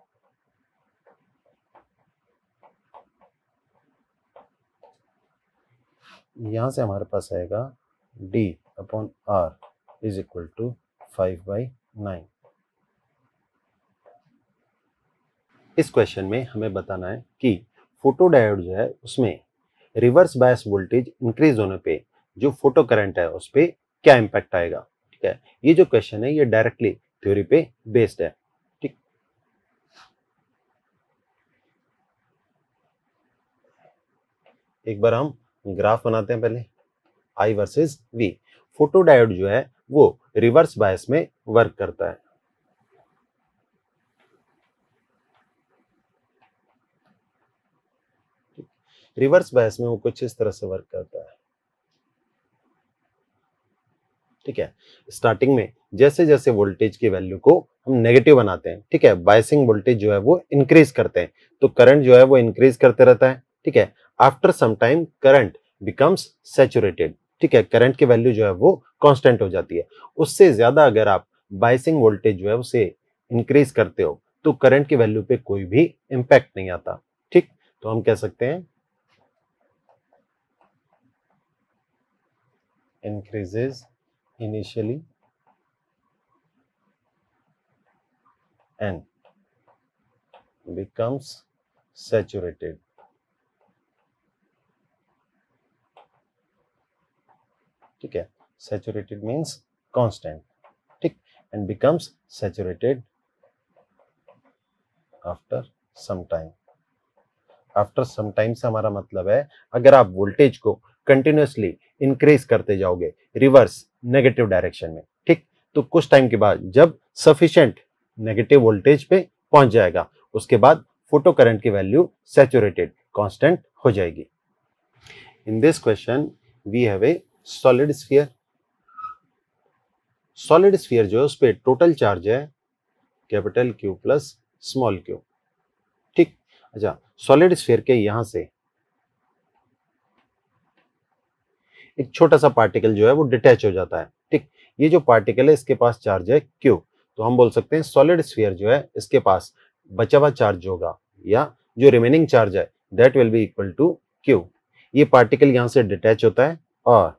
यहां से हमारे पास आएगा D upon R is equal to five by nine इस क्वेश्चन में हमें बताना है कि फोटोडायोड जो है उसमें रिवर्स बायस वोल्टेज इंक्रीज होने पे जो फोटो करंट है उस पर क्या इंपैक्ट आएगा ठीक है ये जो क्वेश्चन है ये डायरेक्टली थ्योरी पे बेस्ड है ठीक एक बार हम ग्राफ बनाते हैं पहले I versus V photo diode जो है वो रिवर्स बायस में वर्क करता है रिवर्स बायस में वो कुछ इस तरह से वर्क करता है ठीक है स्टार्टिंग में जैसे जैसे वोल्टेज की वैल्यू को हम नेगेटिव बनाते हैं ठीक है बायसिंग वोल्टेज जो है वो इंक्रीज करते हैं तो करंट जो है वो इंक्रीज करते रहता है ठीक है after some time current becomes saturated ठीक है करंट की वैल्यू जो है वो कांस्टेंट हो जाती है उससे ज़्यादा अगर आप बायसिंग वोल्टेज जो है उसे इंक्रीज करते हो तो करंट की वैल्यू पे कोई भी इंपैक्ट नहीं आता ठीक तो हम कह सकते हैं increases initially and becomes saturated. ठीक है saturated means constant. ठीक and becomes saturated after some time. after some time से हमारा मतलब है अगर आप voltage को कंटिन्यूसली इंक्रीज करते जाओगे रिवर्स नेगेटिव डायरेक्शन में ठीक तो कुछ टाइम के बाद जब सफिशियंट नेगेटिव वोल्टेज पे पहुंच जाएगा उसके बाद फोटो करंट की वैल्यू सेचुरेटेड कॉन्स्टेंट हो जाएगी in this question we have a solid sphere solid sphere जो है उस पर टोटल चार्ज है capital Q plus small Q ठीक अच्छा सॉलिड स्फीयर के यहां से एक छोटा सा पार्टिकल जो है वो डिटैच हो जाता है ठीक ये जो पार्टिकल है इसके पास चार्ज है क्यू तो हम बोल सकते हैं सॉलिड स्फीयर जो है इसके पास बचा हुआ चार्ज होगा या जो रिमेनिंग चार्ज है that will be equal to Q ये पार्टिकल यहाँ से डिटैच होता है और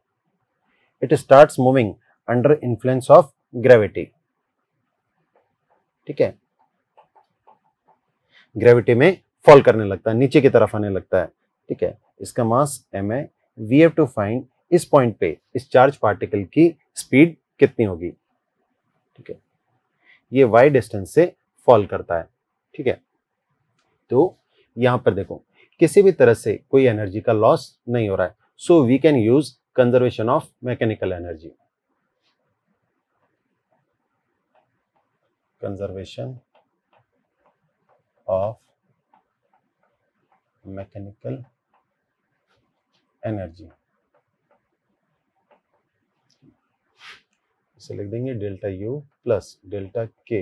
it start moving under influence of gravity ठीक है ग्रेविटी में फॉल करने लगता है नीचे की तरफ आने लगता है ठीक है इसका मास एम है वी हैव टू फाइंड इस पॉइंट पे इस चार्ज पार्टिकल की स्पीड कितनी होगी ठीक है ये वाई डिस्टेंस से फॉल करता है ठीक है तो यहां पर देखो किसी भी तरह से कोई एनर्जी का लॉस नहीं हो रहा है so we can use conservation of mechanical energy conservation of mechanical energy इसे लिख देंगे delta U plus delta K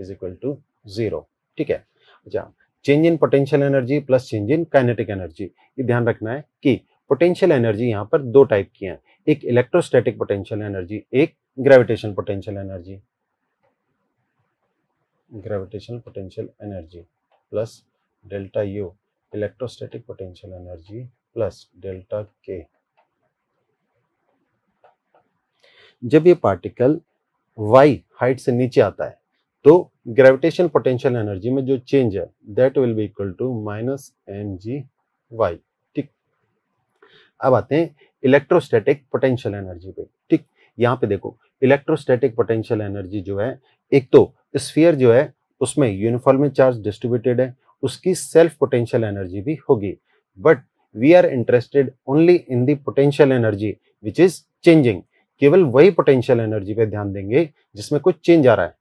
is equal to zero ठीक है अच्छा change in potential energy plus change in kinetic energy ये ध्यान रखना है कि पोटेंशियल एनर्जी यहाँ पर दो टाइप की हैं एक इलेक्ट्रोस्टैटिक पोटेंशियल एनर्जी एक gravitation potential energy gravitation potential energy plus delta U electrostatic potential energy plus delta K जब ये पार्टिकल वाई हाइट से नीचे आता है तो ग्रेविटेशन पोटेंशियल एनर्जी में जो चेंज है that will be equal to minus M G Y ठीक अब आते हैं इलेक्ट्रोस्टैटिक पोटेंशियल एनर्जी पे ठीक यहाँ पे देखो इलेक्ट्रोस्टैटिक पोटेंशियल एनर्जी जो है एक तो स्फीयर जो है उसमें यूनिफॉर्म में चार्ज डिस्ट्रीब्यूटेड है उसकी सेल्फ पोटेंशियल एनर्जी भी होगी but we are interested only in the potential energy which is changing केवल वही पोटेंशियल एनर्जी पे ध्यान देंगे जिसमें कुछ चेंज आ रहा है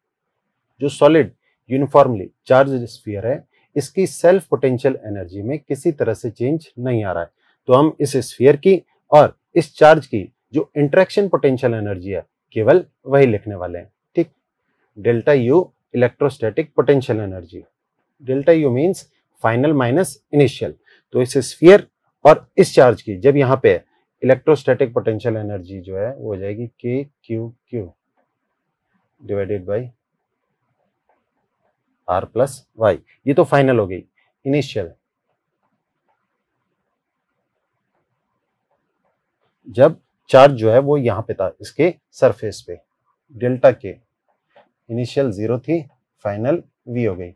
जो सॉलिड यूनिफॉर्मली चार्ज स्फीयर है इसकी सेल्फ पोटेंशियल एनर्जी में किसी तरह से चेंज नहीं आ रहा है तो हम इस स्फीयर की और इस चार्ज की जो इंट्रैक्शन पोटेंशियल एनर्जी है केवल वही लिखने वाले हैं ठीक delta U electrostatic potential energy delta U means final minus initial तो इस स्फीयर और इस चार्ज की जब यहाँ पे है इलेक्ट्रोस्टैटिक पोटेंशियल एनर्जी जो है वो हो जाएगी K Q Q divided by R plus Y ये तो फाइनल हो गई इनिशियल जब चार्ज जो है वो यहां पे था इसके सरफेस पे डेल्टा के इनिशियल जीरो थी फाइनल वी हो गई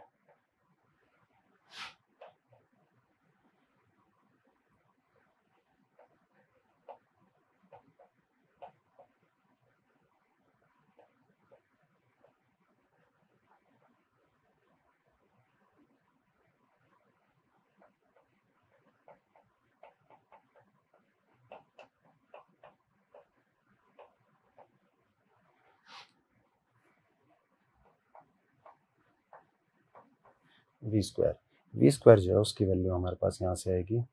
वी स्क्वायर वी स्क्वायर जो है उसकी वैल्यू हमारे पास यहाँ से आएगी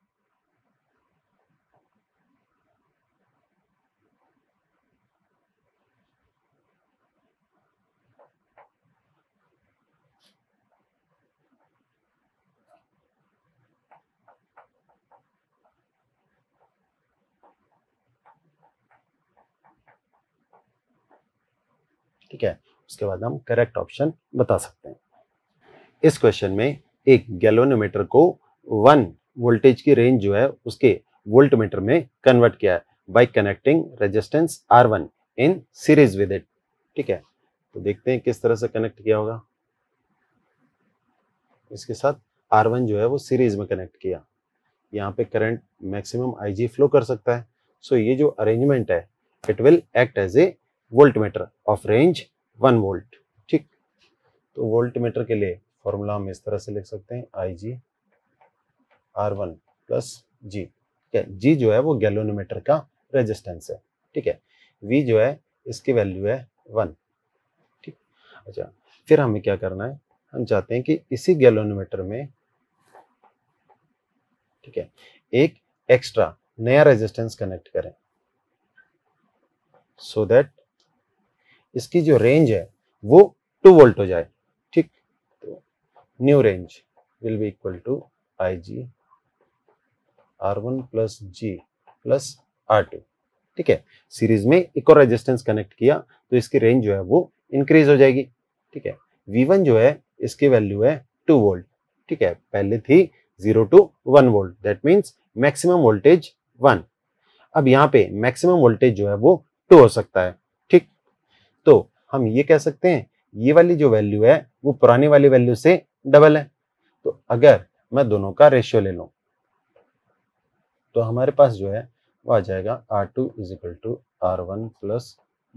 ठीक है उसके बाद हम करेक्ट ऑप्शन बता सकते हैं इस क्वेश्चन में एक गैलोनोमीटर को वन वोल्टेज की रेंज जो है उसके वोल्ट मीटर में कन्वर्ट किया है by connecting resistance R one in series with it ठीक है तो देखते हैं किस तरह से कनेक्ट किया होगा इसके साथ आर वन जो है वो सीरीज में कनेक्ट किया यहाँ पे करंट मैक्सिमम आईजी फ्लो कर सकता है सो ये जो अरेंजमेंट है it will act as a voltmeter of range one volt ठीक तो वोल्ट मीटर के लिए फॉर्मूला हम इस तरह से लिख सकते हैं I G R one plus G ठीक है जी जो है वो गैलोनोमीटर का रेजिस्टेंस है ठीक है वी जो है इसकी वैल्यू है वन ठीक अच्छा फिर हमें क्या करना है हम चाहते हैं कि इसी गैलोनोमीटर में ठीक है एक एक्स्ट्रा नया रेजिस्टेंस कनेक्ट करें सो so दैट इसकी जो रेंज है वो टू वोल्ट हो जाए new range will be equal to IG R1 plus G plus R2 ठीक है सीरीज में एक और रेजिस्टेंस कनेक्ट किया तो इसकी रेंज जो है वो इंक्रीज हो जाएगी ठीक है V1 जो है इसकी वैल्यू है 2 वोल्ट ठीक है पहले थी 0 to 1 volt that means maximum voltage 1 अब यहाँ पे मैक्सिमम वोल्टेज जो है वो 2 हो सकता है ठीक तो हम ये कह सकते हैं ये वाली जो वैल्यू है वो पुराने वाली वैल्यू से डबल है तो अगर मैं दोनों का रेशियो ले लू तो हमारे पास जो है वो आ जाएगा R two is equal to R one plus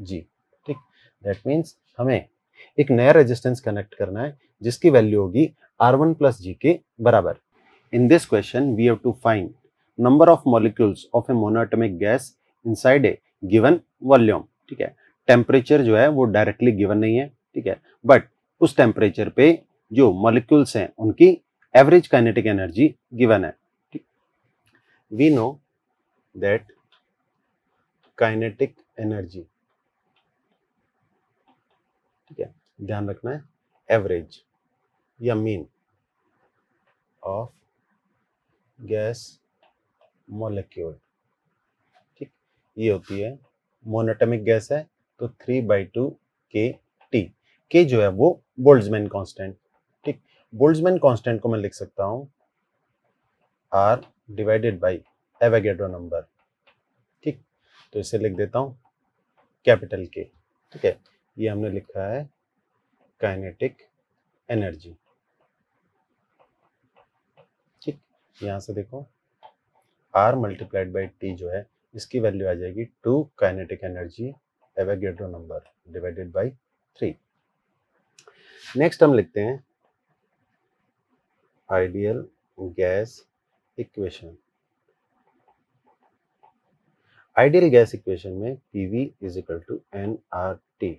G ठीक दैट मीन्स हमें एक नया रेजिस्टेंस कनेक्ट करना है जिसकी वैल्यू होगी आर वन प्लस जी के बराबर in this question we have to find number of molecules of a monatomic gas inside a given volume ठीक है टेम्परेचर जो है वो डायरेक्टली गिवन नहीं है ठीक है बट उस टेम्परेचर पे जो मॉलिक्यूल्स हैं उनकी एवरेज काइनेटिक एनर्जी गिवन है ठीक we know that kinetic energy ठीक है ध्यान रखना है एवरेज या मीन ऑफ गैस मोलिक्यूल ठीक ये होती है मोनोटमिक गैस है तो three by two K T के जो है वो बोल्ट्जमैन कांस्टेंट बोल्डमैन कांस्टेंट को मैं लिख सकता हूँ R divided by Avogadro number ठीक तो इसे लिख देता हूँ कैपिटल के ठीक है ये हमने लिखा है काइनेटिक एनर्जी ठीक यहाँ से देखो आर मल्टीप्लाइड बाई टी जो है इसकी वैल्यू आ जाएगी two kinetic energy Avogadro number divided by three next हम लिखते हैं ideal gas equation ideal gas equation में P V is equal to N R T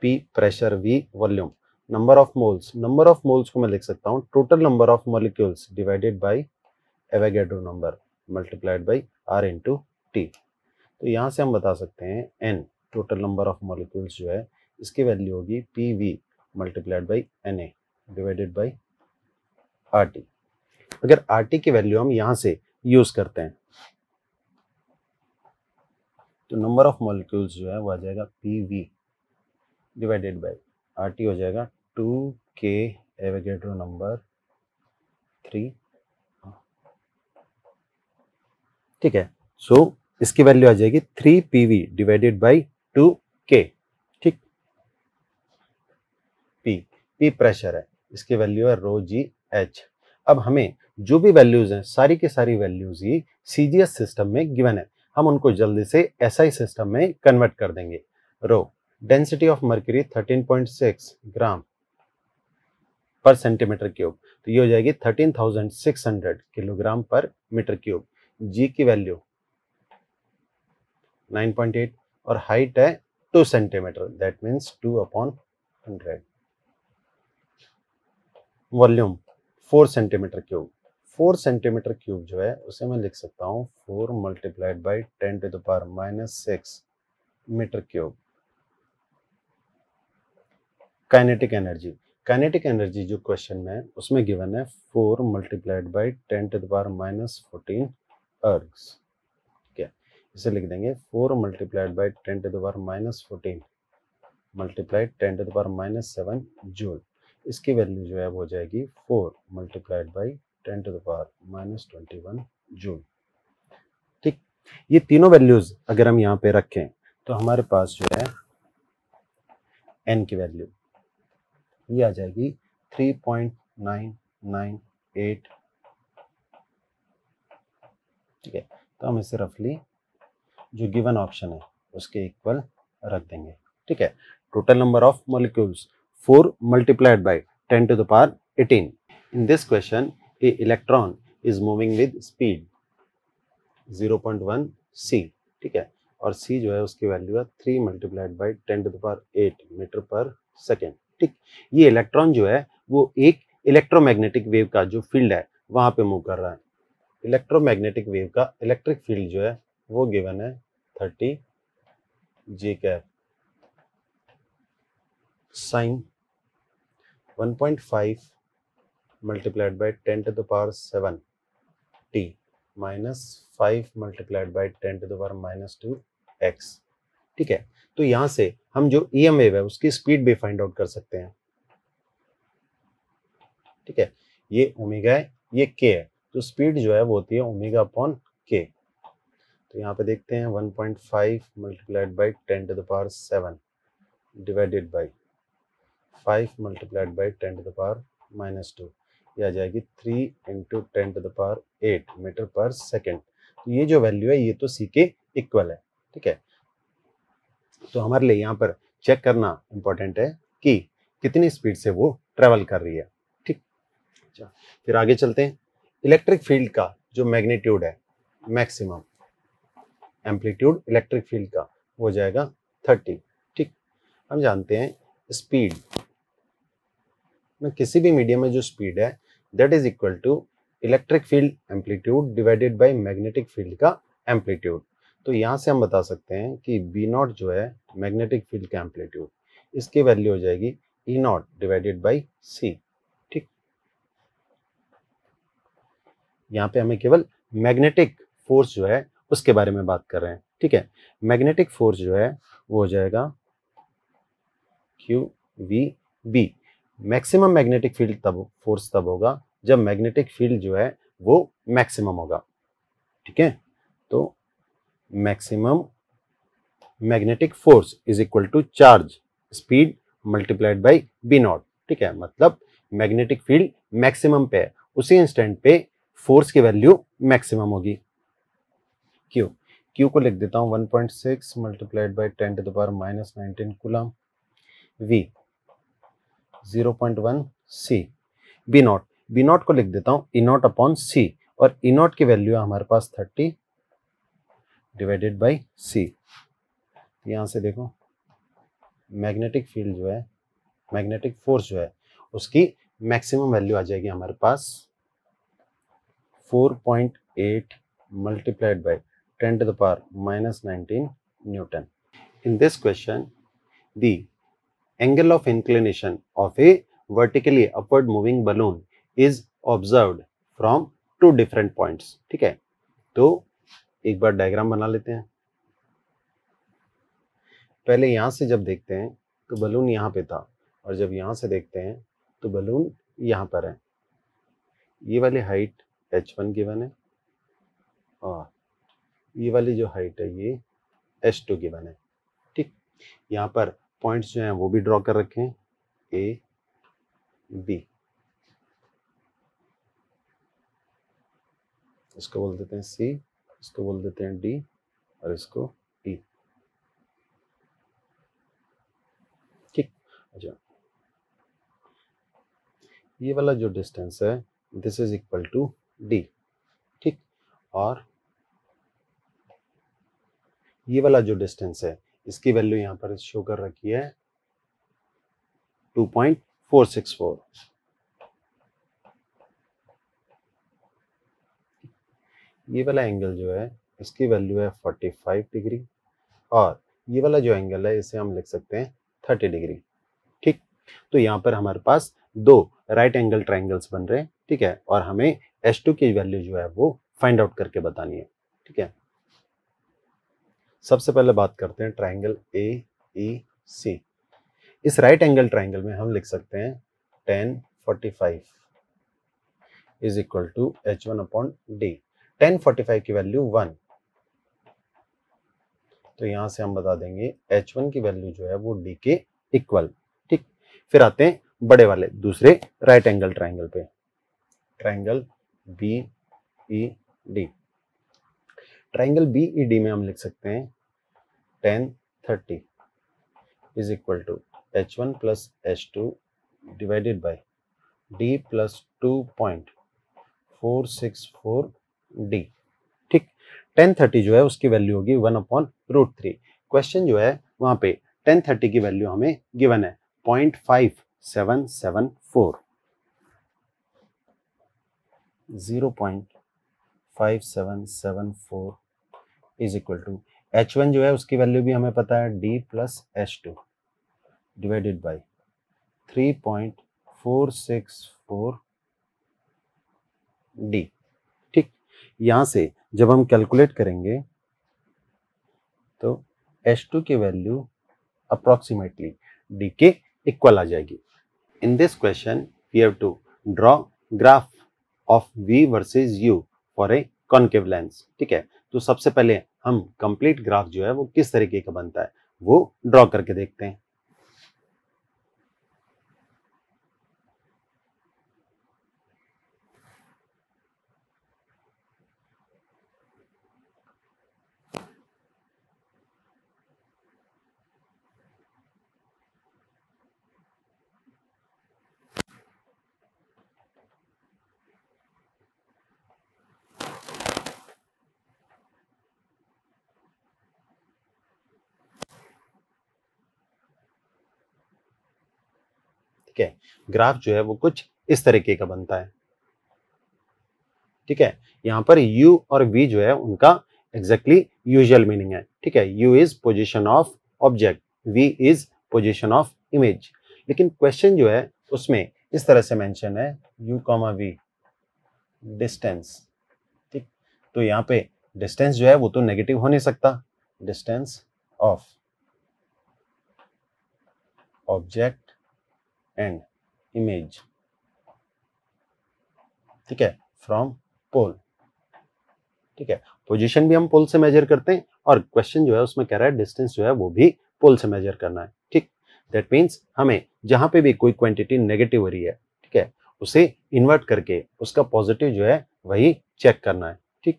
P pressure V volume number of moles number of moles को मैं लिख सकता हूं total number of molecules divided by Avogadro number multiplied by R into T तो यहां से हम बता सकते हैं N total number of molecules जो है इसकी वैल्यू होगी P V multiplied by N A divided by R T अगर आर टी की वैल्यू हम यहां से यूज करते हैं तो नंबर ऑफ मॉलिक्यूल्स जो है वो आ जाएगा P V divided by R T हो जाएगा टू के एवेगेट्रो नंबर थ्री ठीक है सो so, इसकी वैल्यू आ जाएगी three P V divided by two K P pressure है इसकी वैल्यू है रो जी एच अब हमें जो भी वैल्यूज़ हैं सारी की सारी वैल्यूज़ ही सीजीएस सिस्टम में गिवन है हम उनको जल्दी से एस SI सिस्टम में कन्वर्ट कर देंगे rho density of mercury 13.6 gram per centimetre cube तो ये हो जाएगी 13,600 किलोग्राम पर मीटर क्यूब जी की वैल्यू 9.8 और हाइट है 2 centimetre that means 2 upon hundred volume four centimetre cube four centimetre cube जो है उसे मैं लिख सकता हूँ four multiplied by ten to the power minus six metre cube kinetic energy kinetic energy जो क्वेश्चन में है उसमें गिवन है four multiplied by ten to the power minus fourteen ergs क्या इसे लिख देंगे four multiplied by ten to the power minus fourteen multiplied ten to the power minus seven joule इसकी वैल्यू जो है वो हो जाएगी four multiplied by ten to the power power minus twenty one joule ठीक ये तीनों वैल्यूज अगर हम यहाँ पे रखें तो हमारे पास जो है एन की वैल्यू ये आ जाएगी three point nine nine eight ठीक है तो हम इसे रफली जो गिवन ऑप्शन है उसके इक्वल रख देंगे ठीक है total number of molecules 4 multiplied by 10 to the power 18. In this question, a electron is moving with speed 0.1 c ठीक है और c जो है उसकी वैल्यू है 3 multiplied by ten to the power 8 metre per second ठीक ये इलेक्ट्रॉन जो है वो एक इलेक्ट्रोमैग्नेटिक वेव का जो फील्ड है वहाँ पे मूव कर रहा है इलेक्ट्रोमैग्नेटिक वेव का इलेक्ट्रिक फील्ड जो है वो गिवन है thirty J cap sine 1.5 point multiplied by 10 to the power seven T minus five multiplied by ten to the power minus two X ठीक है तो यहां से हम जो ई e एम है उसकी स्पीड भी फाइंड आउट कर सकते हैं ठीक है ये ओमेगा है ये के है तो स्पीड जो है वो होती है ओमेगा अपॉन के तो यहाँ पे देखते हैं 1.5 point five multiplied by ten to the power seven divided by five multiplied by ten to the power minus two ये आ जाएगी three into ten to the power eight metre per second तो ये जो वैल्यू है ये तो सी के इक्वल है ठीक है तो हमारे लिए यहाँ पर चेक करना इम्पोर्टेंट है कि कितनी स्पीड से वो ट्रेवल कर रही है ठीक अच्छा फिर आगे चलते हैं इलेक्ट्रिक फील्ड का जो मैग्नीट्यूड है मैक्सिमम एम्पलीट्यूड इलेक्ट्रिक फील्ड का हो जाएगा थर्टी ठीक हम जानते हैं स्पीड ना किसी भी मीडियम में जो स्पीड है that is equal to electric field amplitude divided by magnetic field का एम्पलीट्यूड तो यहाँ से हम बता सकते हैं कि बी नॉट जो है मैग्नेटिक फील्ड का एम्पलीट्यूड इसकी वैल्यू हो जाएगी E naught divided by C ठीक यहाँ पे हमें केवल मैग्नेटिक फोर्स जो है उसके बारे में बात कर रहे हैं ठीक है मैग्नेटिक फोर्स जो है वो हो जाएगा Q V B maximum magnetic field तब फोर्स तब होगा जब मैग्नेटिक फील्ड जो है वो मैक्सिमम होगा ठीक है तो maximum magnetic force is equal to charge speed multiplied by B naught ठीक है मतलब मैग्नेटिक फील्ड मैक्सिमम पे है उसी इंस्टेंट पे फोर्स की वैल्यू मैक्सिमम होगी क्यू क्यू को लिख देता हूँ 1.6 point six multiplied by ten to the power minus nineteen coulomb V zero point one C B naught B naught को लिख देता हूं ई नॉट अपॉन सी और ई e नॉट की वैल्यू हमारे पास थर्टी डिवाइडेड बाई सी यहां से देखो मैग्नेटिक फील्ड जो है मैग्नेटिक फोर्स जो है उसकी मैक्सिमम वैल्यू आ जाएगी हमारे पास 4.8 multiplied by 10 to the power minus nineteen newton in this question the angle of inclination of a vertically upward moving balloon is observed from two different points ठीक है तो एक बार डायग्राम बना लेते हैं पहले यहां से जब देखते हैं तो बलून यहां पे था और जब यहां से देखते हैं तो बलून यहां पर है ये वाली हाइट एच वन गिवन है और ये वाली जो हाइट है ये एच टू गिवन है ठीक यहां पर पॉइंट्स जो हैं वो भी ड्रॉ कर रखें ए बी इसको बोल देते हैं सी इसको बोल देते हैं डी और इसको ई e. ठीक अच्छा ये वाला जो डिस्टेंस है this is equal to D ठीक और ये वाला जो डिस्टेंस है इसकी वैल्यू यहाँ पर शो कर रखी है 2.464 ये वाला एंगल जो है इसकी वैल्यू है 45 डिग्री और ये वाला जो एंगल है इसे हम लिख सकते हैं 30 डिग्री ठीक तो यहाँ पर हमारे पास दो राइट एंगल ट्राइंगल्स बन रहे हैं ठीक है और हमें एस टू की वैल्यू जो है वो फाइंड आउट करके बतानी है ठीक है सबसे पहले बात करते हैं ट्राइंगल ए ई सी इस राइट एंगल ट्राइंगल में हम लिख सकते हैं tan forty five is equal to H one upon D tan forty five की वैल्यू वन तो यहां से हम बता देंगे एच वन की वैल्यू जो है वो डी के इक्वल ठीक फिर आते हैं बड़े वाले दूसरे राइट एंगल ट्राइंगल पे triangle B E D triangle B E D में हम लिख सकते हैं tan thirty is equal to H one plus H two divided by D plus two point four six four D ठीक tan thirty जो है उसकी वैल्यू होगी one upon root three question जो है वहाँ पे टेन थर्टी की वैल्यू हमें गिवन है point five seven seven four zero point five seven seven four is equal to H one जो है उसकी वैल्यू भी हमें पता है D plus H two divided by three point four six four D ठीक यहाँ से जब हम कैलकुलेट करेंगे तो एच टू की वैल्यू अप्रोक्सीमेटली डी के इक्वल आ जाएगी in this question we have to draw graph of V versus U for a concave lens ठीक है तो सबसे पहले हम कंप्लीट ग्राफ जो है वो किस तरीके का बनता है वो ड्रॉ करके देखते हैं ग्राफ जो है वो कुछ इस तरीके का बनता है ठीक है यहां पर यू और वी जो है उनका एग्जैक्टली यूजल मीनिंग है ठीक है U is position of object V is position of image लेकिन क्वेश्चन जो है उसमें इस तरह से मेंशन है यू कॉमा वी डिस्टेंस ठीक तो यहां पे डिस्टेंस जो है वो तो नेगेटिव हो नहीं सकता distance of object and image ठीक है फ्रॉम पोल ठीक है पोजीशन भी हम पोल से मेजर करते हैं और क्वेश्चन जो है उसमें कह रहा है डिस्टेंस जो है वो भी पोल से मेजर करना है ठीक दैट मीन्स हमें जहां पे भी कोई क्वांटिटी नेगेटिव हो रही है ठीक है उसे इन्वर्ट करके उसका पॉजिटिव जो है वही चेक करना है ठीक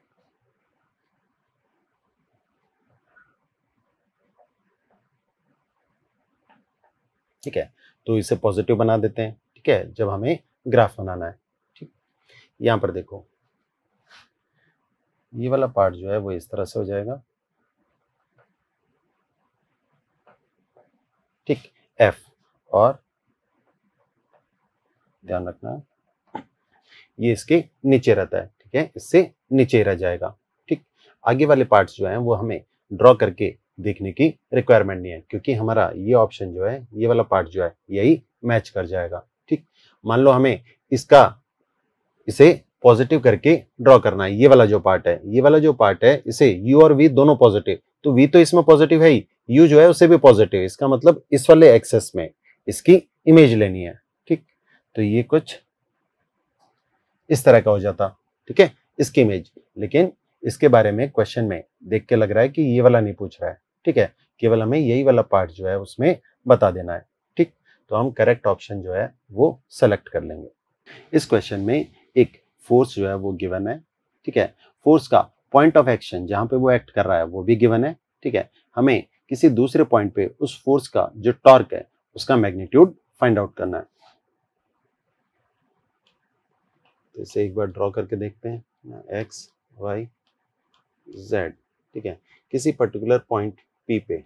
ठीक है तो इसे पॉजिटिव बना देते हैं ठीक है जब हमें ग्राफ बनाना है ठीक यहाँ पर देखो ये वाला पार्ट जो है वो इस तरह से हो जाएगा ठीक एफ और ध्यान रखना ये इसके नीचे रहता है ठीक है इससे नीचे रह जाएगा ठीक आगे वाले पार्ट्स जो हैं वो हमें ड्रॉ करके देखने की रिक्वायरमेंट नहीं है क्योंकि हमारा ये ऑप्शन जो है ये वाला पार्ट जो है यही मैच कर जाएगा मान लो हमें इसका इसे पॉजिटिव करके ड्रॉ करना है ये वाला जो पार्ट है ये वाला जो पार्ट है इसे यू और वी दोनों पॉजिटिव तो वी तो इसमें पॉजिटिव है ही यू जो है उसे भी पॉजिटिव इसका मतलब इस वाले एक्सेस में इसकी इमेज लेनी है ठीक तो ये कुछ इस तरह का हो जाता ठीक है इसकी इमेज लेकिन इसके बारे में क्वेश्चन में देख के लग रहा है कि ये वाला नहीं पूछ रहा है ठीक है केवल हमें यही वाला पार्ट जो है उसमें बता देना है तो हम करेक्ट ऑप्शन जो है वो सेलेक्ट कर लेंगे इस क्वेश्चन में एक फोर्स जो है वो गिवन है ठीक है फोर्स का पॉइंट ऑफ एक्शन जहाँ पे वो एक्ट कर रहा है वो भी गिवन है ठीक है हमें किसी दूसरे पॉइंट पे उस फोर्स का जो टॉर्क है उसका मैग्नीट्यूड फाइंड आउट करना है तो इसे एक बार ड्रॉ करके देखते हैं एक्स वाई जेड ठीक है किसी पर्टिकुलर पॉइंट पी पे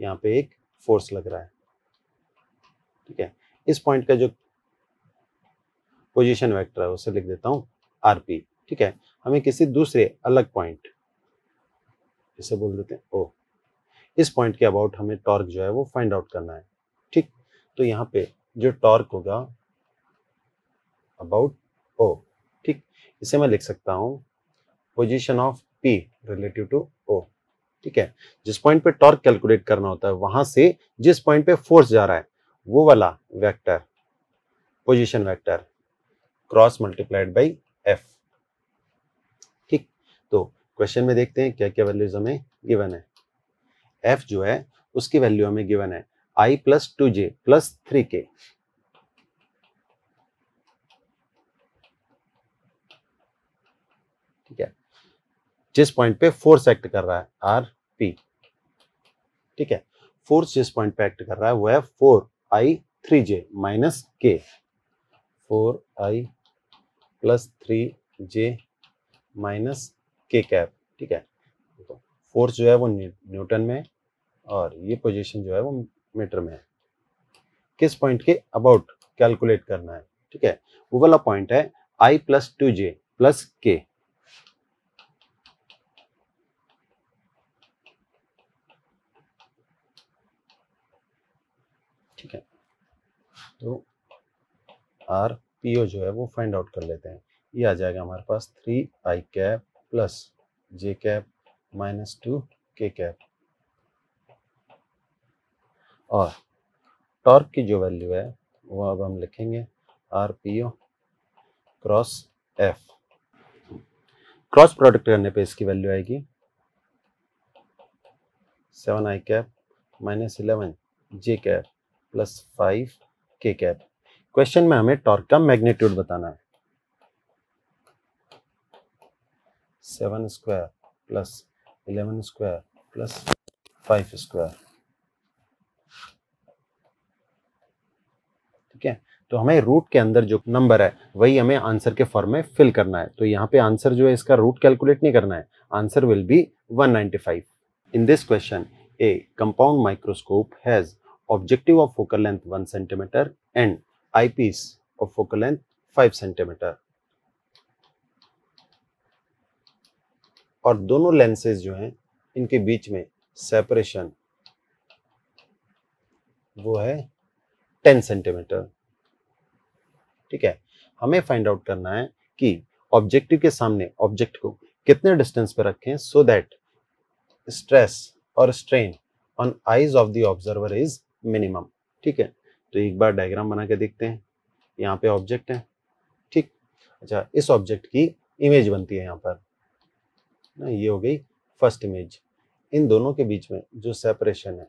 यहाँ पे एक फोर्स लग रहा है ठीक है इस पॉइंट का जो पोजीशन वेक्टर है उसे लिख देता हूँ आर पी ठीक है हमें किसी दूसरे अलग पॉइंट इसे बोल देते हैं ओ इस पॉइंट के अबाउट हमें टॉर्क जो है वो फाइंड आउट करना है ठीक तो यहाँ पे जो टॉर्क होगा अबाउट ओ ठीक इसे मैं लिख सकता हूँ position of P relative to O ठीक है जिस पॉइंट पे टॉर्क कैलकुलेट करना होता है वहां से जिस पॉइंट पे फोर्स जा रहा है वो वाला vector position vector cross multiplied by F ठीक तो क्वेश्चन में देखते हैं क्या क्या वैल्यूज हमें गिवन है एफ जो है उसकी वैल्यू हमें गिवन है I plus two J plus three K ठीक है जिस पॉइंट पे फोर्स एक्ट कर रहा है आर पी ठीक है फोर्स जिस पॉइंट पे एक्ट कर रहा है वो है four I three J minus K four I plus three J minus K cap ठीक है तो फोर्स जो है वो न्यूटन में है और ये पोजीशन जो है वो मीटर में है किस पॉइंट के अबाउट कैलकुलेट करना है ठीक है वो वाला पॉइंट है I plus two J plus K तो आर पी ओ जो है वो फाइंड आउट कर लेते हैं ये आ जाएगा हमारे पास three I cap plus J cap minus two K cap और टॉर्क की जो वैल्यू है वो अब हम लिखेंगे R P O cross F cross product करने पे इसकी वैल्यू आएगी seven I cap minus eleven J cap plus five K cap question में हमें टॉर्क का मैग्नीट्यूड बताना है seven square plus eleven square plus five square ठीक है तो हमें रूट के अंदर जो नंबर है वही हमें आंसर के फॉर्म में फिल करना है तो यहाँ पे आंसर जो है इसका रूट कैलकुलेट नहीं करना है answer will be 195 in this question a compound microscope has objective of focal length one centimetre and eyepiece of focal length five centimetre और दोनों लेंसेज जो हैं इनके बीच में सेपरेशन वो है टेन सेंटीमीटर ठीक है हमें फाइंड आउट करना है कि ऑब्जेक्टिव के सामने ऑब्जेक्ट को कितने डिस्टेंस पर रखें सो दैट स्ट्रेस और strain on eyes of the observer is minimum ठीक है तो एक बार डायग्राम बना के देखते हैं यहाँ पे ऑब्जेक्ट है ठीक अच्छा इस ऑब्जेक्ट की इमेज बनती है यहाँ पर ना ये हो गई फर्स्ट इमेज इन दोनों के बीच में जो सेपरेशन है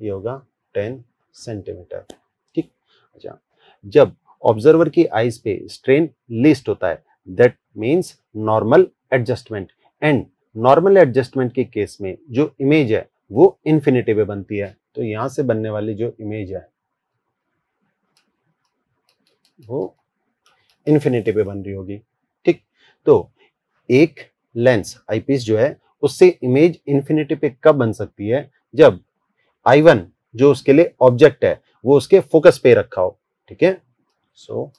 ये होगा टेन सेंटीमीटर ठीक अच्छा जब ऑब्जर्वर की आइज पे स्ट्रेन लिस्ट होता है that means normal adjustment and normal adjustment के केस में जो इमेज है वो इन्फिनेटिव बनती है तो यहां से बनने वाली जो इमेज है वो इन्फिनिटी पे बन रही होगी ठीक तो एक लेंस आईपीस जो है उससे इमेज इन्फिनिटी पे कब बन सकती है जब आई वन जो उसके लिए ऑब्जेक्ट है वो उसके फोकस पे रखा हो ठीक है so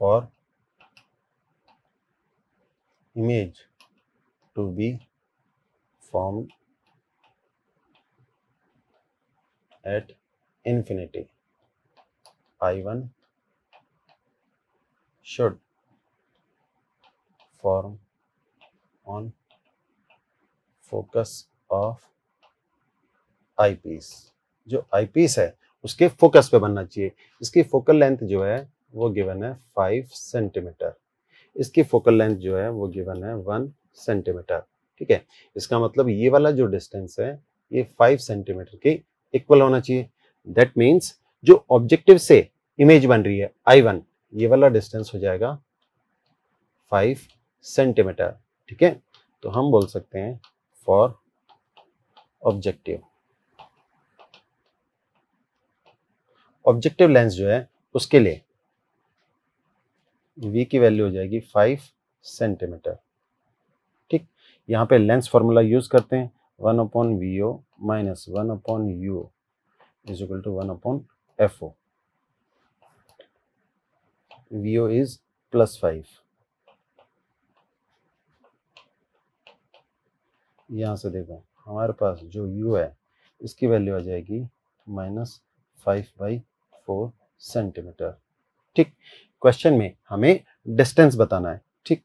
for image to be formed at infinity i1 should form on focus eye eyepiece जो आईपीस है उसके फोकस पे बनना चाहिए इसकी फोकल लेंथ जो है वो गिवन है फाइव सेंटीमीटर इसकी फोकल लेंथ जो है वो गिवन है वन सेंटीमीटर ठीक है इसका मतलब ये वाला जो डिस्टेंस है ये फाइव सेंटीमीटर की इक्वल होना चाहिए दैट मीन्स जो ऑब्जेक्टिव से इमेज बन रही है आई वन ये वाला डिस्टेंस हो जाएगा फाइव सेंटीमीटर ठीक है तो हम बोल सकते हैं फॉर ऑब्जेक्टिव ऑब्जेक्टिव लेंस जो है उसके लिए वी की वैल्यू हो जाएगी फाइव सेंटीमीटर ठीक यहां पे लेंस फॉर्मूला यूज करते हैं one upon V O minus one upon U is equal to one upon F O V O is plus five यहां से देखो हमारे पास जो यू है इसकी वैल्यू आ जाएगी minus five by four centimetre ठीक क्वेश्चन में हमें डिस्टेंस बताना है ठीक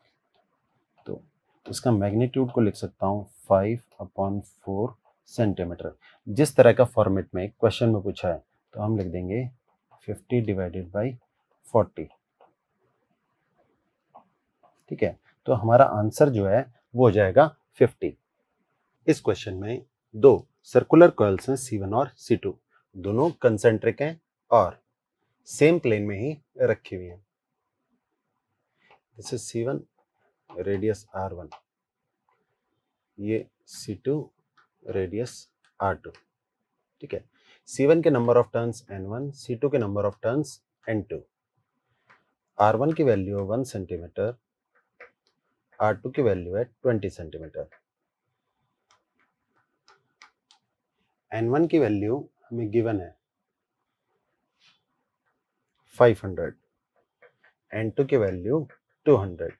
तो इसका मैग्नीट्यूड को लिख सकता हूँ फाइव अपॉन फोर सेंटीमीटर जिस तरह का फॉर्मेट में क्वेश्चन में पूछा है तो हम लिख देंगे फिफ्टी डिवाइडेड बाई फोर्टी ठीक है तो हमारा आंसर जो है वो हो जाएगा फिफ्टी इस क्वेश्चन में दो सर्कुलर कॉयल्स हैं सी वन और सी टू दोनों कंसेंट्रिक हैं और सेम प्लेन में ही रखी हुई हैं this is C one radius R one ये C two radius R two ठीक है सी वन के number of turns N one C two के number of turns N two R one की वैल्यू है वन सेंटीमीटर आर टू की value है twenty centimetre N one की value हमें गिवन है फाइव हंड्रेड एन टू की वैल्यू टू हंड्रेड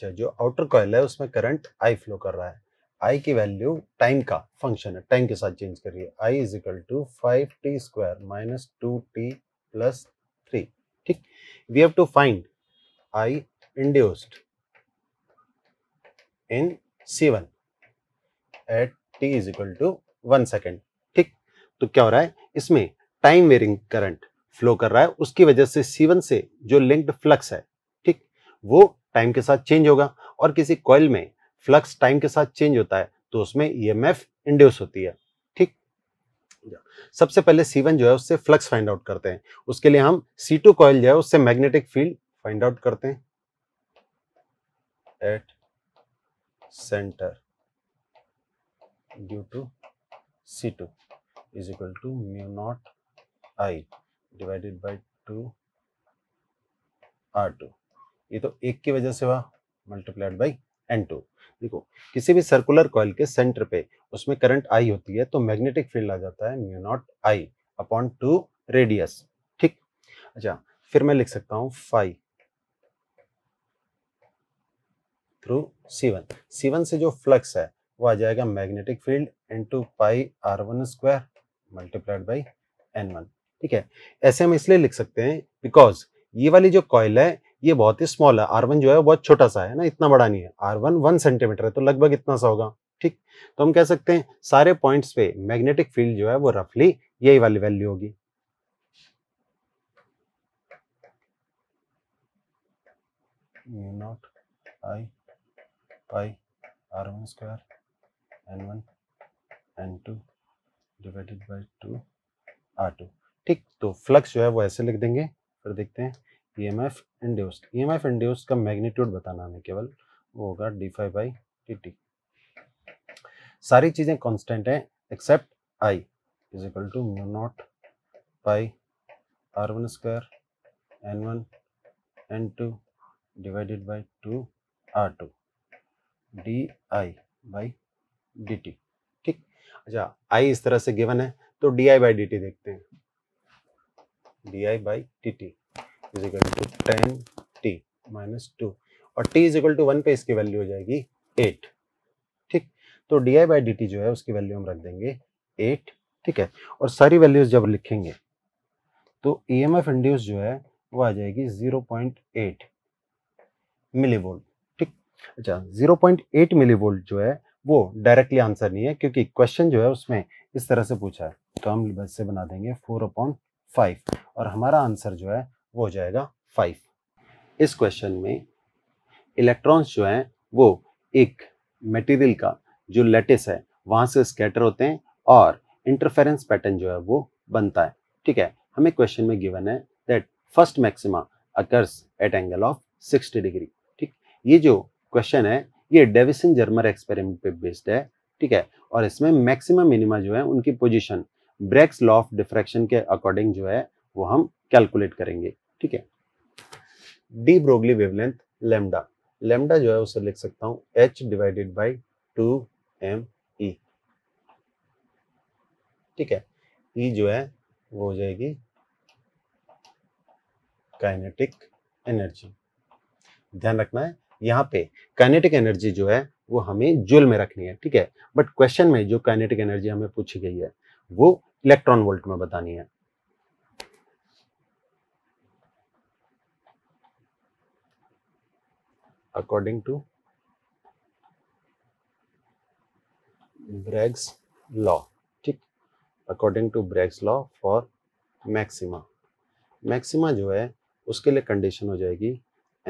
अच्छा जो आउटर कॉयल है उसमें करंट आई फ्लो कर रहा है आई की वैल्यू टाइम का फंक्शन है टाइम के साथ चेंज करिए I is equal to five T square minus two T plus three ठीक we have to find I induced in C one at T is equal to one second ठीक तो क्या हो रहा है इसमें टाइम वेरिंग करंट फ्लो कर रहा है उसकी वजह से सी वन से जो लिंक्ड फ्लक्स है ठीक वो टाइम के साथ चेंज होगा और किसी कॉयल में फ्लक्स टाइम के साथ चेंज होता है तो उसमें ई एम एफ इंड्यूस होती है ठीक सबसे पहले सी वन जो है उससे फ्लक्स फाइंड आउट करते हैं उसके लिए हम सी टू कॉयल जो है उससे मैग्नेटिक फील्ड फाइंड आउट करते हैं at centre due to C two is equal to mu not I divided by two R two ये तो एक की वजह से हुआ मल्टीप्लाइड बाई एन टू देखो किसी भी सर्कुलर कॉयल के सेंटर पे उसमें करंट आई होती है तो मैग्नेटिक फील्ड आ जाता है mu not I upon two radius ठीक अच्छा फिर मैं लिख सकता हूँ phi through C one C one से जो फ्लक्स है वो आ जाएगा magnetic field N two pi R one square multiplied by N one ठीक है ऐसे हम इसलिए लिख सकते हैं बिकॉज ये वाली जो कॉयल है ये बहुत ही स्मॉल है आर वन जो है बहुत छोटा सा है ना इतना बड़ा नहीं है आर वन वन सेंटीमीटर है तो लगभग इतना सा होगा ठीक तो हम कह सकते हैं सारे पॉइंट्स पे मैग्नेटिक फील्ड जो है वो रफली यही वाली वैल्यू होगी naught I pi R one square N one N two divided by two R two ठीक तो फ्लक्स जो है वो ऐसे लिख देंगे फिर देखते हैं E M F induced E M F induced का मैग्नीट्यूड बताना हमें केवल वो होगा D phi by D T सारी चीज़ें कॉन्स्टेंट हैं except I is equal to mu naught pi R one square N one N two divided by two R two D I by D T ठीक अच्छा I इस तरह से given है तो D I by D T देखते हैं D I by D T is equal to ten T minus two और T is equal to one पे इसकी वैल्यू हो जाएगी एट ठीक तो D I by D T जो है उसकी वैल्यू हम रख देंगे एट ठीक है और सारी वैल्यूज जब लिखेंगे तो ई एम एफ इंड्यूस जो है वो आ जाएगी zero point eight millivolt ठीक अच्छा zero point eight millivolt जो है वो डायरेक्टली आंसर नहीं है क्योंकि क्वेश्चन जो है उसमें इस तरह से पूछा है तो हम बस से बना देंगे फोर अपॉन फाइव और हमारा आंसर जो है वो हो जाएगा फाइव इस क्वेश्चन में इलेक्ट्रॉन्स जो हैं वो एक मटेरियल का जो लेटेस है वहाँ से स्कैटर होते हैं और इंटरफेरेंस पैटर्न जो है वो बनता है ठीक है हमें क्वेश्चन में गिवन है that first maxima occurs at angle of 60 degree ठीक ये जो क्वेश्चन है ये डेविसन जर्मर एक्सपेरिमेंट पे बेस्ड है ठीक है और इसमें मैक्सिमा मिनिमा जो है उनकी position Bragg's law of diffraction के अकॉर्डिंग जो है वो हम कैलकुलेट करेंगे ठीक है de Broglie wavelength lambda lambda जो है उसे लिख सकता हूं H divided by two M E ठीक है ई e जो है वो हो जाएगी काइनेटिक एनर्जी ध्यान रखना है यहां पे काइनेटिक एनर्जी जो है वो हमें जुल में रखनी है ठीक है बट क्वेश्चन में जो काइनेटिक एनर्जी हमें पूछी गई है वो इलेक्ट्रॉन वोल्ट में बतानी है according to Bragg's law ठीक according to Bragg's law for maxima maxima जो है उसके लिए कंडीशन हो जाएगी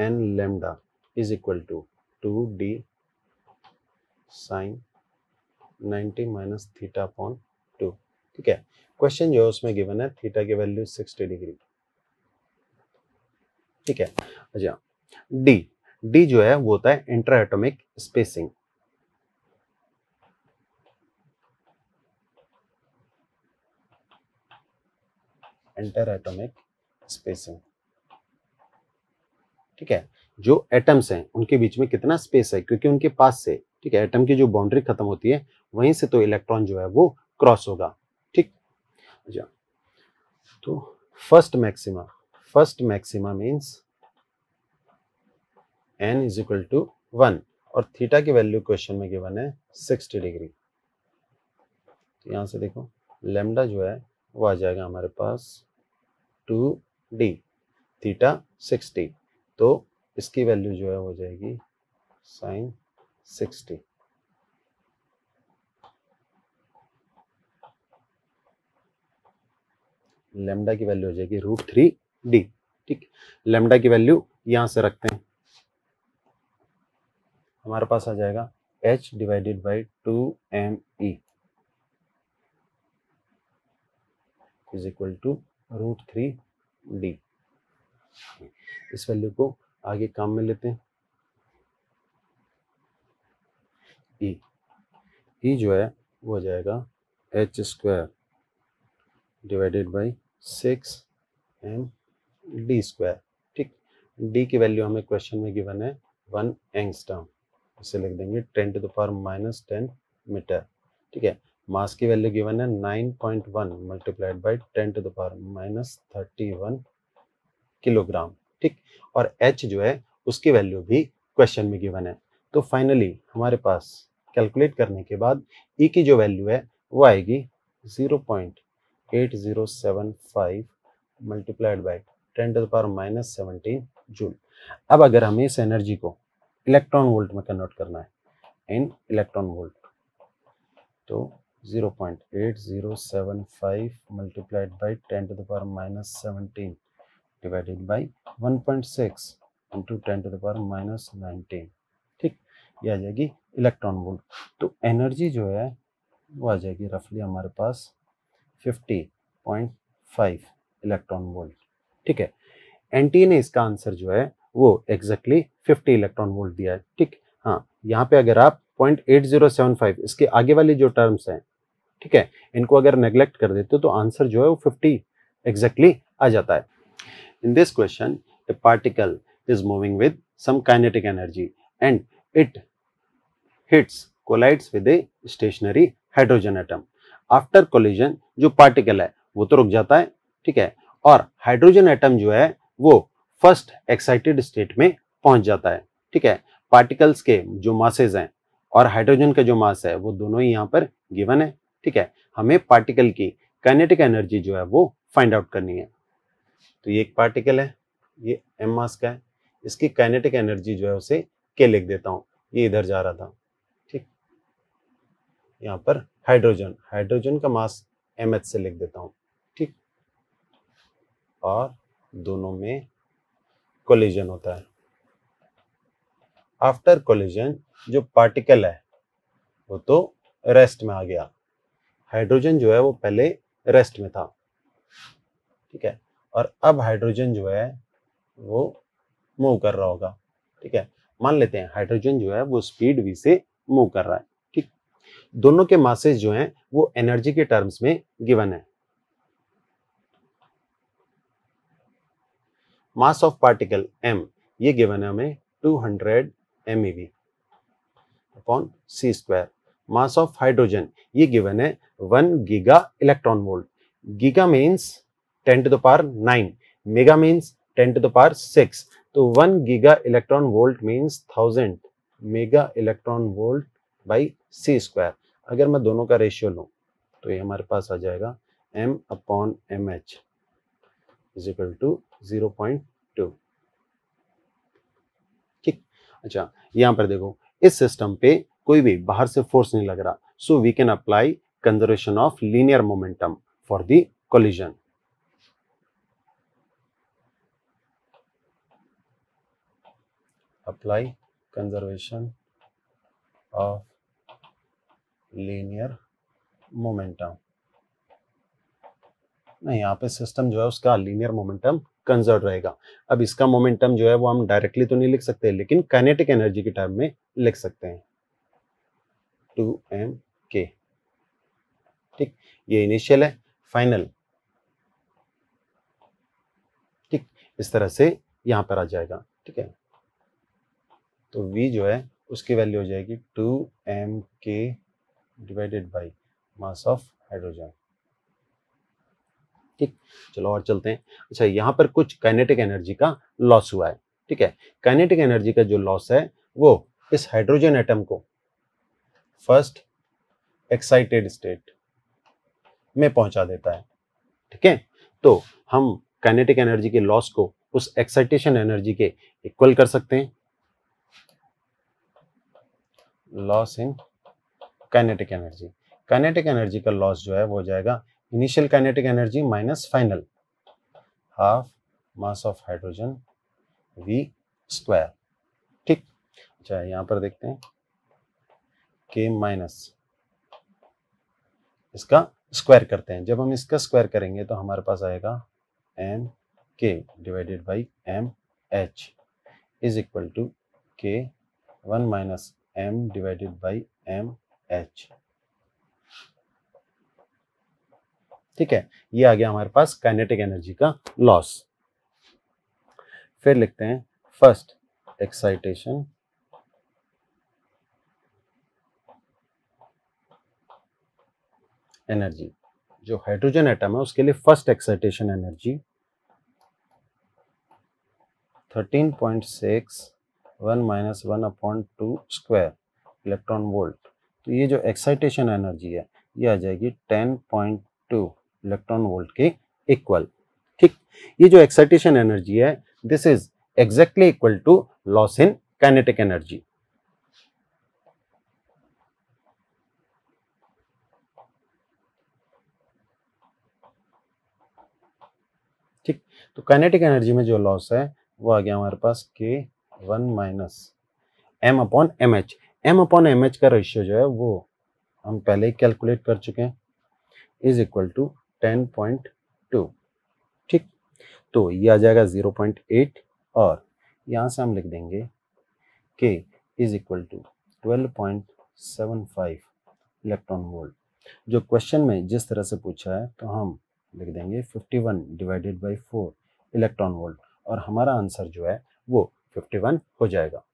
N lambda is equal to two D sine ninety minus theta upon two ठीक है क्वेश्चन जो है उसमें गिवन है थीटा की वैल्यू सिक्सटी डिग्री ठीक है अच्छा डी डी जो है वो होता है interatomic spacing interatomic spacing ठीक है जो एटम्स हैं उनके बीच में कितना स्पेस है क्योंकि उनके पास से ठीक है एटम की जो बाउंड्री खत्म होती है वहीं से तो इलेक्ट्रॉन जो है वो क्रॉस होगा ठीक अच्छा तो first maxima first maxima means N is equal to one और थीटा की वैल्यू क्वेश्चन में गिवन है सिक्सटी डिग्री तो यहाँ से देखो लेमडा जो है वो आ जाएगा हमारे पास टू डी थीटा सिक्सटी तो इसकी वैल्यू जो है हो जाएगी साइन सिक्सटी लेमडा की वैल्यू हो जाएगी रूट थ्री डी ठीक लेमडा की वैल्यू यहाँ से रखते हैं हमारे पास आ जाएगा H divided by two M E is equal to root three D इस वैल्यू को आगे काम में लेते हैं ई e. e जो है वो आ जाएगा H square divided by six M D square ठीक डी की वैल्यू हमें क्वेश्चन में गिवन है वन एंगस्टम इसे लिख देंगे ten to the power minus ten metre ठीक है मास की वैल्यू गिवन है nine point one multiplied by ten to the power minus thirty one kilogram ठीक और एच जो है उसकी वैल्यू भी क्वेश्चन में गिवन है तो फाइनली हमारे पास कैलकुलेट करने के बाद ई e की जो वैल्यू है वो आएगी zero point eight zero seven five multiplied by ten to the power minus seventeen joule अब अगर हमें इस एनर्जी को इलेक्ट्रॉन वोल्ट में कन्वर्ट करना है इन इलेक्ट्रॉन वोल्ट तो 0.8075 multiplied by 10 to the power minus seventeen divided by 1.6 into ten to the power minus nineteen ठीक ये आ जाएगी इलेक्ट्रॉन वोल्ट तो एनर्जी जो है वो आ जाएगी रफली हमारे पास 50.5 इलेक्ट्रॉन वोल्ट ठीक है एंटी ने इसका आंसर जो है वो एग्जैक्टली exactly 50 इलेक्ट्रॉन वोल्ट दिया है ठीक हाँ यहाँ पे अगर आप 0.8075 इसके आगे वाले जो टर्म्स हैं ठीक है इनको अगर नेग्लेक्ट कर देते तो आंसर जो है वो 50 एग्जैक्टली exactly आ जाता है in this question a particle is moving with some kinetic energy and it hits collides with a stationary hydrogen atom after collision जो पार्टिकल है वो तो रुक जाता है ठीक है और हाइड्रोजन एटम जो है वो फर्स्ट एक्साइटेड स्टेट में पहुंच जाता है ठीक है पार्टिकल्स के जो मासेज हैं और हाइड्रोजन का जो मास है वो दोनों ही यहाँ पर गिवन है ठीक है हमें पार्टिकल की काइनेटिक एनर्जी जो है वो फाइंड आउट करनी है तो ये एक पार्टिकल है ये एम मास का है इसकी काइनेटिक एनर्जी जो है उसे के लिख देता हूँ ये इधर जा रहा था ठीक यहाँ पर हाइड्रोजन हाइड्रोजन का मास एम से लिख देता हूँ ठीक और दोनों में कोलिजन होता है आफ्टर कोलिजन जो पार्टिकल है वो तो रेस्ट में आ गया हाइड्रोजन जो है वो पहले रेस्ट में था ठीक है और अब हाइड्रोजन जो है वो मूव कर रहा होगा ठीक है मान लेते हैं हाइड्रोजन जो है वो स्पीड वी से मूव कर रहा है ठीक दोनों के मासेज जो हैं वो एनर्जी के टर्म्स में गिवन है मास ऑफ पार्टिकल m ये गिवन है हमें 200 hundred M E V upon C square mass of hydrogen ये गिवन है one giga electron volt giga means ten to the power nine mega means ten to the power six तो one giga electron volt means thousand mega electron volt by C square अगर मैं दोनों का ratio लूँ तो ये हमारे पास आ जाएगा M upon M H is equal to zero point अच्छा यहाँ पर देखो इस सिस्टम पे कोई भी बाहर से फोर्स नहीं लग रहा so we can apply conservation of linear momentum for the collision apply conservation of linear momentum नहीं यहाँ पे सिस्टम जो है उसका लीनियर मोमेंटम कंजर्व रहेगा अब इसका मोमेंटम जो है वो हम डायरेक्टली तो नहीं लिख सकते लेकिन काइनेटिक एनर्जी के टर्म में लिख सकते हैं टू एम के ठीक ये इनिशियल है फाइनल ठीक इस तरह से यहां पर आ जाएगा ठीक है तो V जो है उसकी वैल्यू हो जाएगी two M K divided by mass of hydrogen ठीक चलो और चलते हैं अच्छा यहाँ पर कुछ काइनेटिक एनर्जी का लॉस हुआ है ठीक है काइनेटिक एनर्जी का जो लॉस है वो इस हाइड्रोजन एटम को फर्स्ट एक्साइटेड स्टेट में पहुंचा देता है ठीक है तो हम काइनेटिक एनर्जी के लॉस को उस एक्साइटेशन एनर्जी के इक्वल कर सकते हैं loss in kinetic energy kinetic energy का लॉस जो है वो हो जाएगा initial kinetic energy minus final half mass of hydrogen v square ठीक अच्छा यहाँ पर देखते हैं k माइनस इसका स्क्वायर करते हैं जब हम इसका स्क्वायर करेंगे तो हमारे पास आएगा M K divided by M H is equal to K one minus M divided by M H ठीक है ये आ गया हमारे पास काइनेटिक एनर्जी का लॉस फिर लिखते हैं फर्स्ट एक्साइटेशन एनर्जी जो हाइड्रोजन एटम है उसके लिए first excitation energy 13.6 one minus one upon two square electron volt तो ये जो एक्साइटेशन एनर्जी है ये आ जाएगी 10.2 इलेक्ट्रॉन वोल्ट के इक्वल ठीक ये जो एक्साइटेशन एनर्जी है this is exactly equal to loss in kinetic energy ठीक तो काइनेटिक एनर्जी में जो लॉस है वो आ गया हमारे पास K one minus M upon M H M upon M H का रेशियो जो है वो हम पहले ही कैलकुलेट कर चुके हैं is equal to ten point two ठीक तो ये आ जाएगा ज़ीरो पॉइंट एट और यहाँ से हम लिख देंगे K is equal to twelve point seven five electron volt जो क्वेश्चन में जिस तरह से पूछा है तो हम लिख देंगे fifty one divided by four electron volt और हमारा आंसर जो है वो फिफ्टी वन हो जाएगा